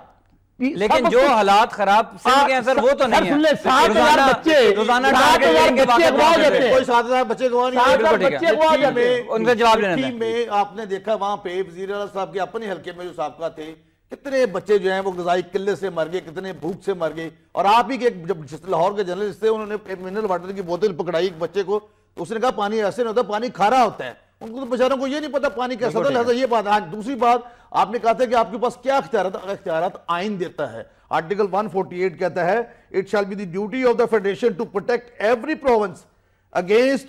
लेकिन जो हालात खराब सर वो तो नहीं है सात हजार बच्चे जवाब में आपने देखा वहाँ पे वजीर साहब के अपने हल्के में जो सबका थे कितने बच्चे जो हैं वो गजाई किले से मर गए कितने भूख से मर गए और आप ही के जब लाहौर के जर्नलिस्ट थे उन्होंने मिनरल वाटर की बोतल पकड़ाई एक बच्चे को उसने कहा पानी ऐसे नहीं होता पानी खारा होता है उनको तो बेचारों को ये नहीं पता पानी कैसा होता है ये बात आज दूसरी बात आपने कहा था कि आपके पास क्या अख्तियार अख्तियार आइन देता है आर्टिकल 148 कहता है it shall be the duty of the federation to protect every province against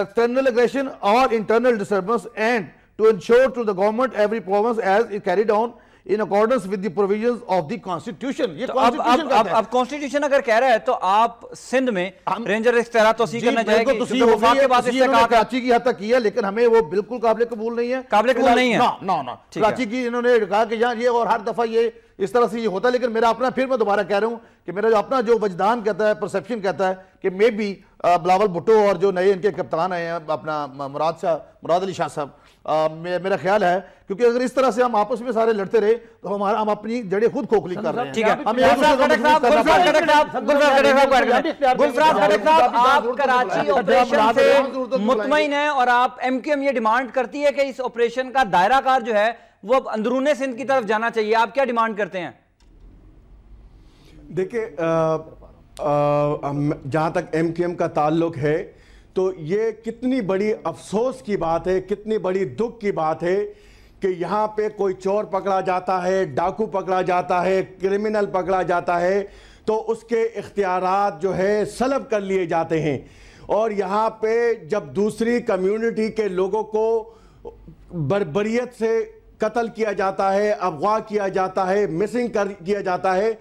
external aggression और internal disturbance and to ensure to the government every province as it carried on in accordance with the provisions of the constitution ये तो अब अब अब, कॉन्स्टिट्यूशन अगर कह रहा है तो आप सिंध में रेंजर इख्तियार तोसी करना चाहेंगे तो तो, तो वफाक के पास तो इसका कराची की हद तक किया लेकिन हमें वो बिल्कुल काबिल कबूल नहीं है काबिल कबूल नहीं है ना ना ना कराची की इन्होंने कहा कि यार ये और हर दफा ये इस तरह से ये होता है लेकिन मेरा अपना फिर मैं दोबारा कह रहा हूँ कि मेरा जो अपना जो वजदान कहता है परसेप्शन कहता है कि मे बी बिलावल भुट्टो और जो नए इनके कप्तान आए हैं अपना मुराद शाह मुराद अली शाह साहब आ, मेरा ख्याल है क्योंकि अगर इस तरह से हम आपस में सारे लड़ते रहे तो हमारा हम अपनी जड़े खुद खोखली कर रहे हैं ठीक आप कराची से मुतमिन और आप एमकेएम ये डिमांड करती है कि इस ऑपरेशन का दायरा कार जो है वो अब अंदरूने सिंध की तरफ जाना चाहिए आप क्या डिमांड करते हैं देखिए जहां तक एम का ताल्लुक है तो ये कितनी बड़ी अफसोस की बात है कितनी बड़ी दुख की बात है कि यहाँ पे कोई चोर पकड़ा जाता है डाकू पकड़ा जाता है क्रिमिनल पकड़ा जाता है तो उसके इख्तियार जो है सलब कर लिए जाते हैं और यहाँ पे जब दूसरी कम्युनिटी के लोगों को बरबरीत से कत्ल किया जाता है अगवा किया जाता है मिसिंग कर किया जाता है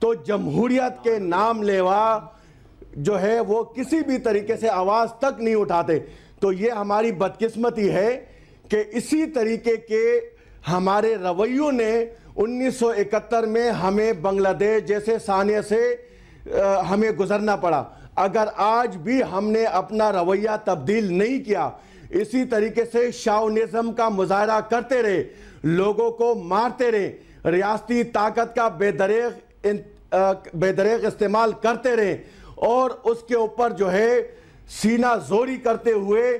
तो जमहूरियत के नाम लेवा जो है वो किसी भी तरीके से आवाज़ तक नहीं उठाते तो ये हमारी बदकिस्मती है कि इसी तरीके के हमारे रवैयों ने 1971 में हमें बांग्लादेश जैसे सानिया से आ, हमें गुजरना पड़ा अगर आज भी हमने अपना रवैया तब्दील नहीं किया इसी तरीके से शाओनिज़म का मुजाहरा करते रहे लोगों को मारते रहे रियासती ताकत का बेदरेग बेदरेग इस्तेमाल करते रहे और उसके ऊपर जो है सीना जोरी करते हुए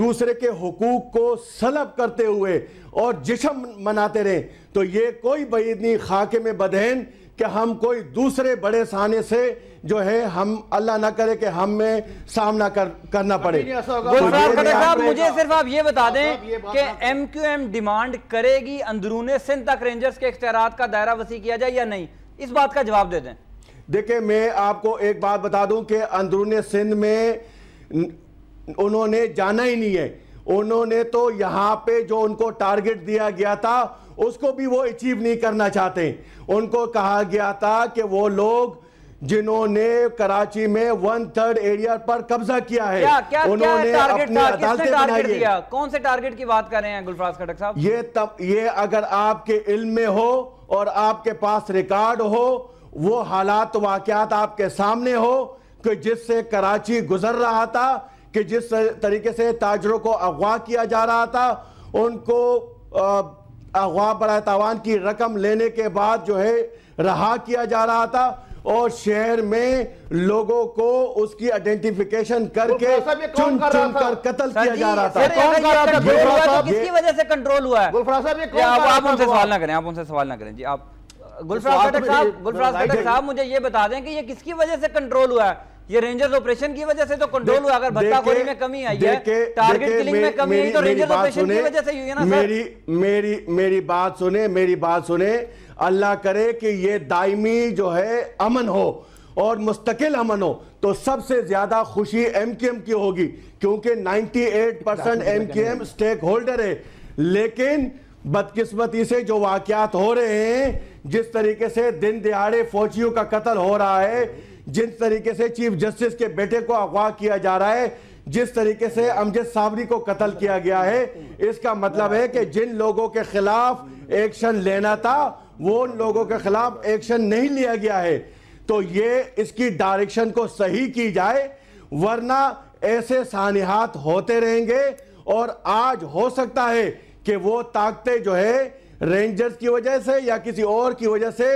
दूसरे के हकूक को सलब करते हुए और जिसम मनाते रहे तो ये कोई बैद नहीं खाके में बदहन कि हम कोई दूसरे बड़े सहाने से जो है हम अल्लाह ना करे कि हम में सामना कर, करना पड़े तो साहब मुझे सिर्फ आप ये बता दें कि एम क्यू एम डिमांड करेगी अंदरूने सिंध तक रेंजर्स के इख्तियार का दायरा वसी किया जाए या नहीं इस बात का जवाब दे दें देखिए मैं आपको एक बात बता दूं कि अंदरून सिंध में उन्होंने जाना ही नहीं है उन्होंने तो यहाँ पे जो उनको टारगेट दिया गया था उसको भी वो अचीव नहीं करना चाहते उनको कहा गया था कि वो लोग जिन्होंने कराची में वन थर्ड एरिया पर कब्जा किया है क्या, क्या, उन्होंने क्या टारगेट अपनी अदालतें बनाई दिया कौन से टारगेट की बात कर रहे हैं गुलफराज खटक साहब ये तब ये अगर आपके इल्म में हो और आपके पास रिकॉर्ड हो वो हालात वाकत आपके सामने हो कि जिससे कराची गुजर रहा था कि जिस तरीके से ताजरों को अगवा किया जा रहा था उनको अगवा बर तवान की रकम लेने के बाद जो है रहा किया जा रहा था और शहर में लोगों को उसकी आइडेंटिफिकेशन तो करके चुन कर चुन कर कत्ल किया जा रहा था तो कौन कर किसकी वजह से कंट्रोल हुआ है आप उनसे सवाल ना करें आप उनसे सवाल ना करें जी आप गुलफराज तो तो खटक साहब मुझे ये बता दें कि ये किसकी वजह से कंट्रोल हुआ है ये रेंजर्स ऑपरेशन की वजह से तो कंट्रोल हुआ अगर भत्ताखोरी में कमी आई है टारगेट किलिंग में कमी आई तो रेंजर्स ऑपरेशन की वजह से हुई है ना सर मेरी मेरी मेरी बात सुने मेरी बात सुने अल्लाह करे कि ये दायमी जो है अमन हो और मुस्तकिल अमन हो तो सबसे ज्यादा खुशी एमकेएम की होगी क्योंकि 98 percent M Q M stakeholder है लेकिन बदकिस्मती से जो वाकयात हो रहे हैं जिस तरीके से दिन दिहाड़े फौजियों का कत्ल हो रहा है जिस तरीके से चीफ जस्टिस के बेटे को अगवा किया जा रहा है जिस तरीके से अमजद साबरी को कत्ल किया गया है इसका मतलब है कि जिन लोगों के खिलाफ एक्शन लेना था वो उन लोगों के खिलाफ एक्शन नहीं लिया गया है तो ये इसकी डायरेक्शन को सही की जाए वरना ऐसे सानिहात होते रहेंगे और आज हो सकता है कि वो ताकतें जो है रेंजर्स की वजह से या किसी और की वजह से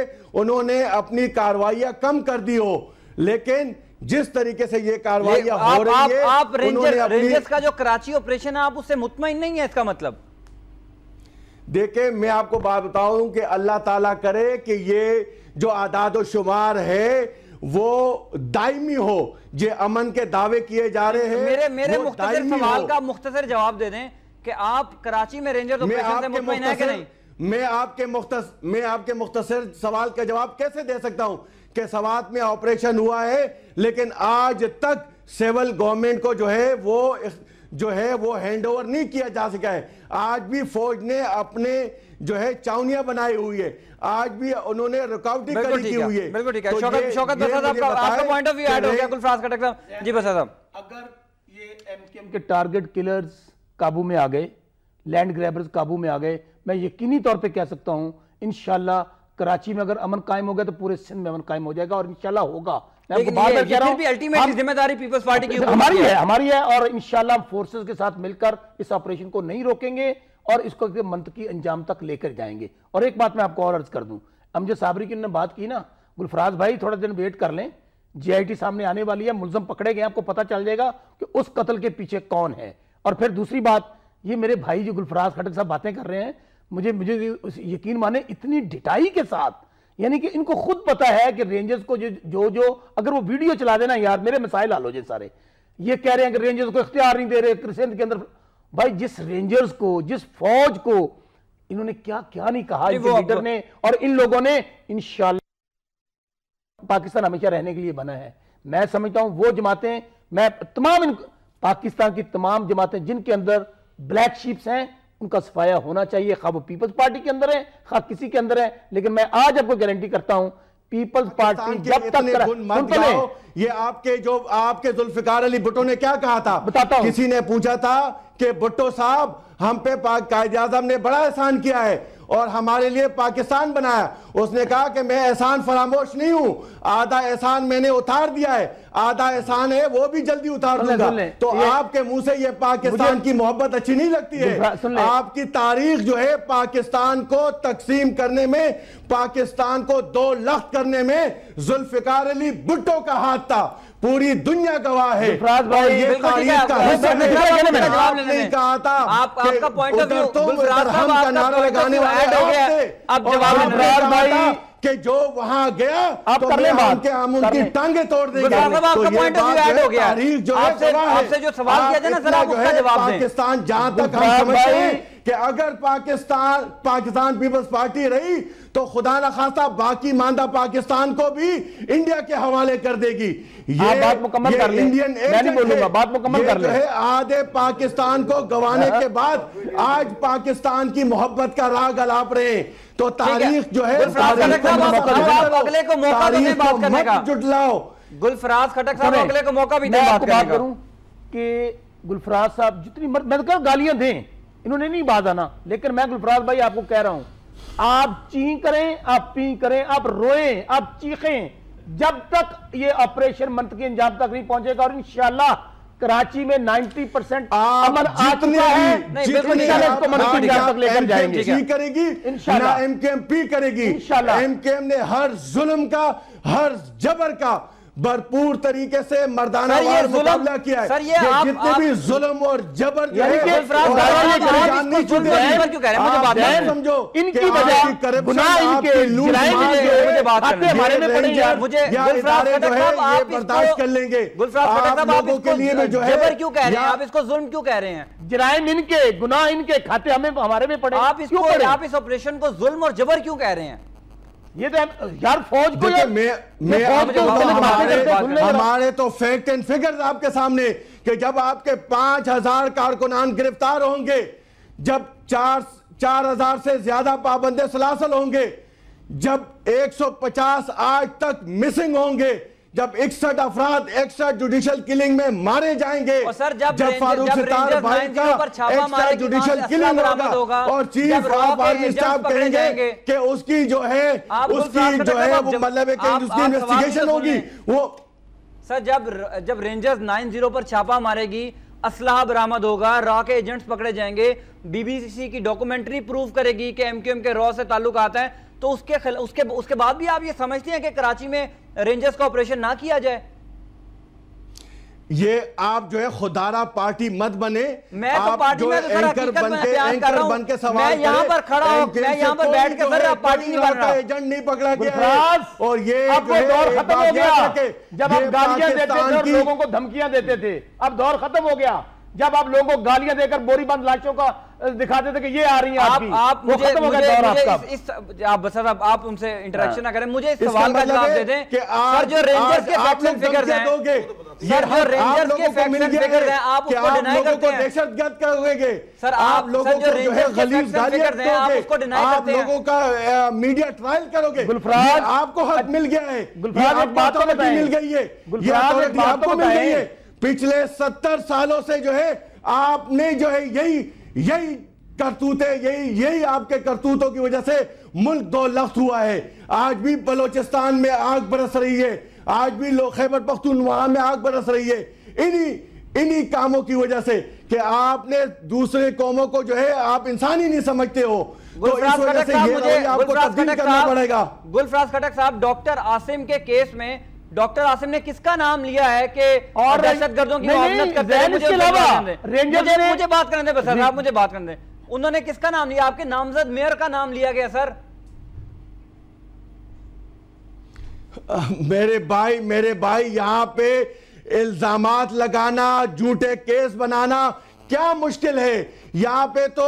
उन्होंने अपनी कार्रवाइयां कम कर दी हो लेकिन जिस तरीके से ये कार्रवाई हो आप, रही आप, है आप रेंजर, रेंजर्स का जो कराची ऑपरेशन है आप उससे मुतमिन नहीं है इसका मतलब देखे मैं आपको बात बताऊं कि अल्लाह ताला करे कि ये जो आदाद शुमार है वो दायमी हो ये अमन के दावे किए जा रहे हैं मेरे मेरे मुख्तर सवाल का मुख्तर जवाब दे दें कि आप कराची में रेंजर ऑपरेशन से मुतमिन है कि नहीं मैं आपके मुख्तस मैं आपके मुख्तर सवाल का जवाब कैसे दे सकता हूं कि सवात में ऑपरेशन हुआ है लेकिन आज तक सिविल गवर्नमेंट को जो है वो जो है वो हैंड ओवर नहीं किया जा सका है आज भी फौज ने अपने जो है चाउनिया बनाई हुई है आज भी उन्होंने रुकावटी कर दी हुई है बिल्कुल ठीक है तो शौकत शौकत आपका पॉइंट ऑफ व्यू ऐड हो गया कुलफ्राज खटक जी बसा साहब अगर ये एमकेएम के टारगेट किलर्स काबू में आ गए लैंड ग्रैबर्स काबू में आ गए मैं यकीनी तौर पर कह सकता हूँ इन कराची में अगर अमन कायम हो गया तो पूरे सिंध में अमन कायम हो जाएगा और इनशाला होगा जिम्मेदारी पीपल्स पार्टी की हमारी है हमारी है और इंशाल्लाह फोर्सेस के साथ मिलकर इस ऑपरेशन को नहीं रोकेंगे और इसको की अंजाम तक लेकर जाएंगे और एक बात मैं आपको और अर्ज कर दूं अमजद साबरी की बात की ना गुलफराज भाई थोड़ा दिन वेट कर लें जीआईटी सामने आने वाली है मुलजम पकड़े गए आपको पता चल जाएगा कि उस कत्ल के पीछे कौन है और फिर दूसरी बात ये मेरे भाई जो गुलफराज खटक साहब बातें कर रहे हैं मुझे मुझे यकीन माने इतनी डिटाई के साथ यानी कि इनको खुद पता है कि रेंजर्स को जो जो जो अगर वो वीडियो चला देना यार मेरे मिसाइल हाल हो जाए सारे ये कह रहे हैं कि रेंजर्स को इख्तियार नहीं दे रहे सिंध के अंदर भाई जिस रेंजर्स को जिस फौज को इन्होंने क्या क्या नहीं कहा इनके लीडर ने और इन लोगों ने इन पाकिस्तान हमेशा रहने के लिए बना है मैं समझता हूं वो जमातें मैं तमाम इन पाकिस्तान की तमाम जमातें जिनके अंदर ब्लैक शीप्स हैं उनका सफाया होना चाहिए खा वो पीपल्स पार्टी के अंदर है खा किसी के अंदर है लेकिन मैं आज आपको गारंटी करता हूं पीपल्स पार्टी जब तक ये आपके जो आपके जुल्फिकार अली भुट्टो ने क्या कहा था बताता हूं किसी ने पूछा था कि भुट्टो साहब हम पे कायदे आजम ने बड़ा एहसान किया है और हमारे लिए पाकिस्तान बनाया उसने कहा कि मैं एहसान फरामोश नहीं हूं आधा एहसान मैंने उतार दिया है आधा एहसान है वो भी जल्दी उतार दूंगा तो आपके मुंह से ये पाकिस्तान की मोहब्बत अच्छी नहीं लगती है आपकी तारीख जो है पाकिस्तान को तकसीम करने में पाकिस्तान को दो लख करने में जुल्फिकार अली भुट्टो का हाथ था पूरी दुनिया गवाह है तो कि जो वहां गया आप तो मैं के हम उनकी टांगे तोड़ देंगे आपका पॉइंट ऑफ व्यू ऐड हो गया तारीख जो आपसे जो सवाल किया था ना सर आप उसका जवाब दें पाकिस्तान जहां तक हम समझते हैं कि अगर पाकिस्तान पाकिस्तान पीपल्स पार्टी रही तो खुदा ना खासा बाकी मांदा पाकिस्तान को भी इंडिया के हवाले कर देगी ये बात मुकम्मल कर इंडियन बात मुकम्मल कर ले आधे पाकिस्तान को गंवाने हाँ। के बाद आज पाकिस्तान की मोहब्बत का राग अलाप रहे तो तारीख जो है अगले को मौका तो जुटलाओ गुलफराज खटक साहब अगले को मौका भी दें बात करूं कि गुलफराज साहब जितनी मैं तो गालियां दें इन्होंने नहीं बाधा लेकिन मैं गुलफराज भाई आपको कह रहा हूं आप ची करें आप पी करें आप रोए आप चीखें जब तक ये ऑपरेशन मंथ के अंजाम तक नहीं पहुंचेगा और इंशाला कराची में 90 परसेंट अमन आ है के करेगी इंशाल्लाह एम पी करेगी ने हर जुल्म का हर जबर का भरपूर तरीके से मर्दाना मुकाबला किया है ये, आप, जितने आप, भी जुल्म और जबर समझो इनकी वजह बर्दाश्त कर लेंगे क्यों कह रहे हैं आप इसको जुल्म क्यों कह रहे हैं जराइम इनके गुना इनके खाते हमें हमारे में पड़े आप इसको आप इस ऑपरेशन को जुल्म और जबर क्यों कह रहे हैं ये तो यार फौज को मैं मैं हमारे, हमारे तो फैक्ट एंड फिगर्स आपके सामने कि जब आपके पांच हजार कारकुनान गिरफ्तार होंगे जब चार चार हजार से ज्यादा पाबंदे सलासल होंगे जब 150 आज तक मिसिंग होंगे जब इकसठ अफराध इकसठ जुडिशियल किलिंग में मारे जाएंगे और सर जब, जब फारूक सितार भाई का इकसठ जुडिशल किलिंग होगा और चीफ ऑफ आर्मी स्टाफ कहेंगे कि उसकी जो है उसकी जो है वो मतलब उसकी इन्वेस्टिगेशन होगी वो सर जब जब रेंजर्स नाइन जीरो पर छापा मारेगी असलाह बरामद होगा रॉ के एजेंट्स पकड़े जाएंगे बीबीसी की डॉक्यूमेंट्री प्रूफ करेगी कि एमक्यूएम के रॉ से ताल्लुक आता है तो उसके उसके उसके बाद भी आप ये समझते हैं कि कराची में रेंजर्स का ऑपरेशन ना किया जाए ये आप जो है खुदारा पार्टी मत बने मैं तो पार्टी में तो एंकर बन के, एंकर बन के सवाल मैं यहाँ पर खड़ा हूँ मैं यहाँ पर तो बैठ के सर आप पार्टी नहीं बन रहा एजेंट नहीं पकड़ा गया और ये अब वो दौर खत्म हो गया जब आप गालियां देते थे लोगों को धमकियां देते थे अब दौर खत्म हो गया जब आप लोगों को गालियां देकर बोरीबंद लाशों का दिखाते थे कि ये आ रही है आप आप मुझे, मुझे, मुझे इस, इस आप बसर आप, आप उनसे इंटरेक्शन हाँ। ना करें मुझे इस सवाल का जवाब मतलब दे दें सर जो रेंजर्स के फिगर्स हैं रेंजर्स के फैक्ट्स फिगर्स हैं आप उसको डिनाई करते हैं दहशतगर्द सर आप लोगों को जो है गालियां हैं आप उसको डिनाई करते हैं लोगों का मीडिया ट्रायल करोगे गुलफराज आपको हक मिल गया है बातों तो में मिल गई है तो मिल गई है पिछले सत्तर सालों से जो है आपने जो है यही यही करतूते यही यही आपके करतूतों की वजह से मुल्क दो लफ्त हुआ है आज भी बलोचिस्तान में आग बरस रही है आज भी लोग खैबर वहां में आग बरस रही है इन्हीं इन्हीं कामों की वजह से कि आपने दूसरे कौमों को जो है आप इंसान ही नहीं समझते हो तो इस वजह से ये आपको करना पड़ेगा गुलफराज खटक साहब डॉक्टर आसिम के केस में डॉक्टर आसिम ने किसका नाम लिया है कि और दहशत गर्दों की करते हैं मुझे मुझे बात करने दें सर आप मुझे बात करने दें उन्होंने किसका नाम लिया आपके नामजद मेयर का नाम लिया गया सर मेरे भाई मेरे भाई यहाँ पे इल्जाम लगाना झूठे केस बनाना क्या मुश्किल है यहाँ पे तो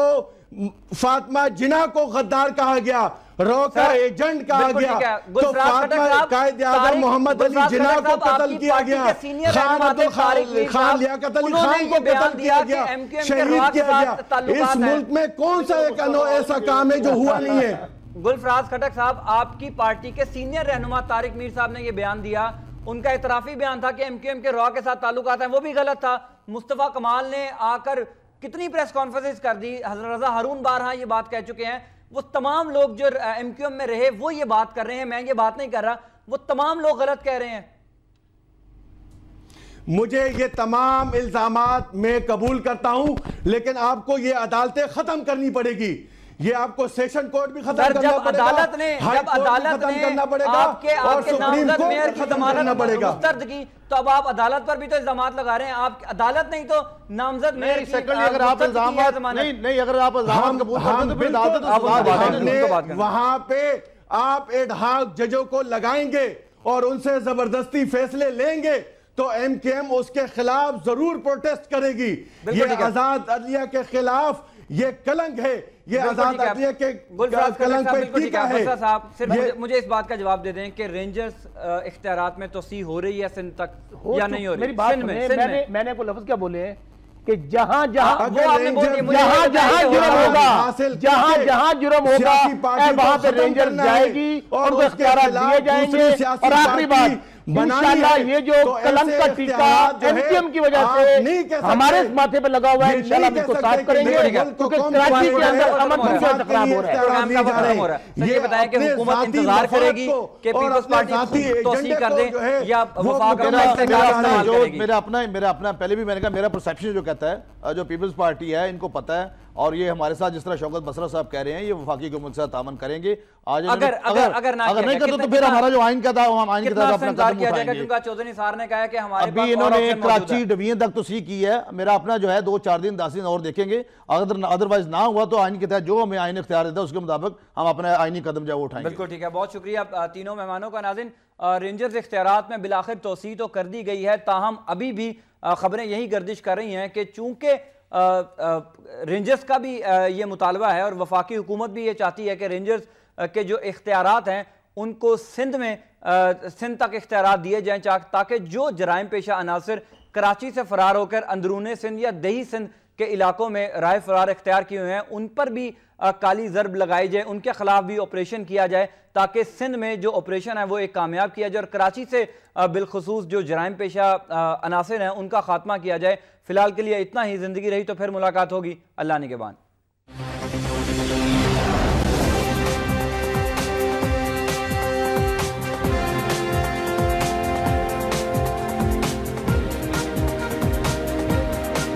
फातिमा जिना को गद्दार कहा गया रोका एजेंट कहा गया तो मोहम्मद अली जिना को कत्ल किया गया खान अब्दुल खान लियाकत अली खान को कत्ल किया गया शहीद किया गया इस मुल्क में कौन सा एक ऐसा काम है जो हुआ नहीं है गुलफराज खटक साहब आपकी पार्टी के सीनियर रहनुमा तारिक मीर साहब ने यह बयान दिया उनका इतराफी बयान था कि एमकेएम के रॉ के साथ ताल्लुक है वो भी गलत था मुस्तफ़ा कमाल ने आकर कितनी प्रेस कॉन्फ्रेंसेस कर दी हजरत रजा हारून बारहा ये बात कह चुके हैं वो तमाम लोग जो एम क्यू एम में रहे वो ये बात कर रहे हैं मैं ये बात नहीं कर रहा वो तमाम लोग गलत कह रहे हैं मुझे ये तमाम इल्जाम मैं कबूल करता हूं लेकिन आपको ये अदालतें खत्म करनी पड़ेगी ये आपको सेशन कोर्ट भी खत्म करना जब अदालत ने जब अदालत ने करना पड़ेगा आपके आपके नामजद मेयर की जमानत पड़ेगा दर्द की तो अब आप अदालत पर भी तो इल्जाम लगा रहे हैं आप अदालत नहीं तो नामजद मेयर सेकंड अगर आप इल्जाम नहीं नहीं अगर आप इल्जाम कबूल करते तो, तो वहां पे आप एक हाथ जजों को लगाएंगे और उनसे जबरदस्ती फैसले लेंगे तो एमकेएम उसके खिलाफ जरूर प्रोटेस्ट करेगी ये आजाद अदलिया के खिलाफ ये कलंक है ये आजाद के कलंक पे टीका है साहब सिर्फ मुझे इस बात का जवाब दे दें कि रेंजर्स इख्तियार में तोसी हो रही है सिंध तक या नहीं हो रही मेरी बात में मैंने मैंने को लफ्ज क्या बोले हैं कि जहां जहां वो आपने जहां जहां जुर्म होगा जहां जहां जुर्म होगा वहां पे रेंजर्स जाएगी और उसके दिए जाएंगे और आखिरी बात इंशाल्लाह ये जो तो कलम का टीका एमसीएम की वजह से हमारे माथे पर लगा हुआ है इंशाल्लाह इसको साफ करेंगे क्योंकि कराची के अंदर अमन का खराब हो रहा है का खराब हो रहा है ये बताया कि हुकूमत इंतजार करेगी कि पीपल्स पार्टी तोसी कर दे या वफाक इस्तेमाल करेगी जो मेरा अपना मेरा अपना पहले भी मैंने कहा मेरा परसेप्शन जो कहता है जो पीपल्स पार्टी है इनको पता है और ये हमारे साथ जिस तरह शौकत बसरा साहब कह रहे हैं ये वफाकी हुकूमत के साथ तामन करेंगे आज अगर अगर अगर ना अगर नहीं करते तो फिर हमारा जो आइन का था वो हम आइन के तहत अपना कदम उठाएंगे क्योंकि चौधरी साहब ने कहा है कि हमारे अभी इन्होंने कराची डबियन तक तो सी की है मेरा अपना जो है दो चार दिन दस दिन और देखेंगे अगर अदरवाइज ना हुआ तो आइन के तहत जो हमें आइन इख्तियार देता है उसके मुताबिक हम अपना आइनी कदम जो उठाएंगे बिल्कुल ठीक है बहुत शुक्रिया तीनों मेहमानों का नाजिन रेंजर्स इख्तियार में बिलाखिर तोसी तो कर दी गई है ताहम अभी भी खबरें यही गर्दिश कर रही हैं कि चूंकि रेंजर्स का भी ये मुतालबा है और वफाकी हुकूमत भी ये चाहती है कि रेंजर्स के जो इख्तियारत हैं उनको सिंध में सिंध तक इख्तियार दिए जाएँ ताकि जो जराइम पेशा अनासर कराची से फरार होकर अंदरून सिंध या दही सिंध के इलाकों में राय फरार इख्तियार किए हुए हैं उन पर भी काली ज़रब लगाई जाए उनके ख़िलाफ़ भी ऑपरेशन किया जाए ताकि सिंध में जो ऑपरेशन है वो एक कामयाब किया जाए और कराची से बिलखसूस जो जराइम पेशा अनासर हैं उनका खात्मा किया जाए फिलहाल के लिए इतना ही ज़िंदगी रही तो फिर मुलाकात होगी अल्लाह ने के बाद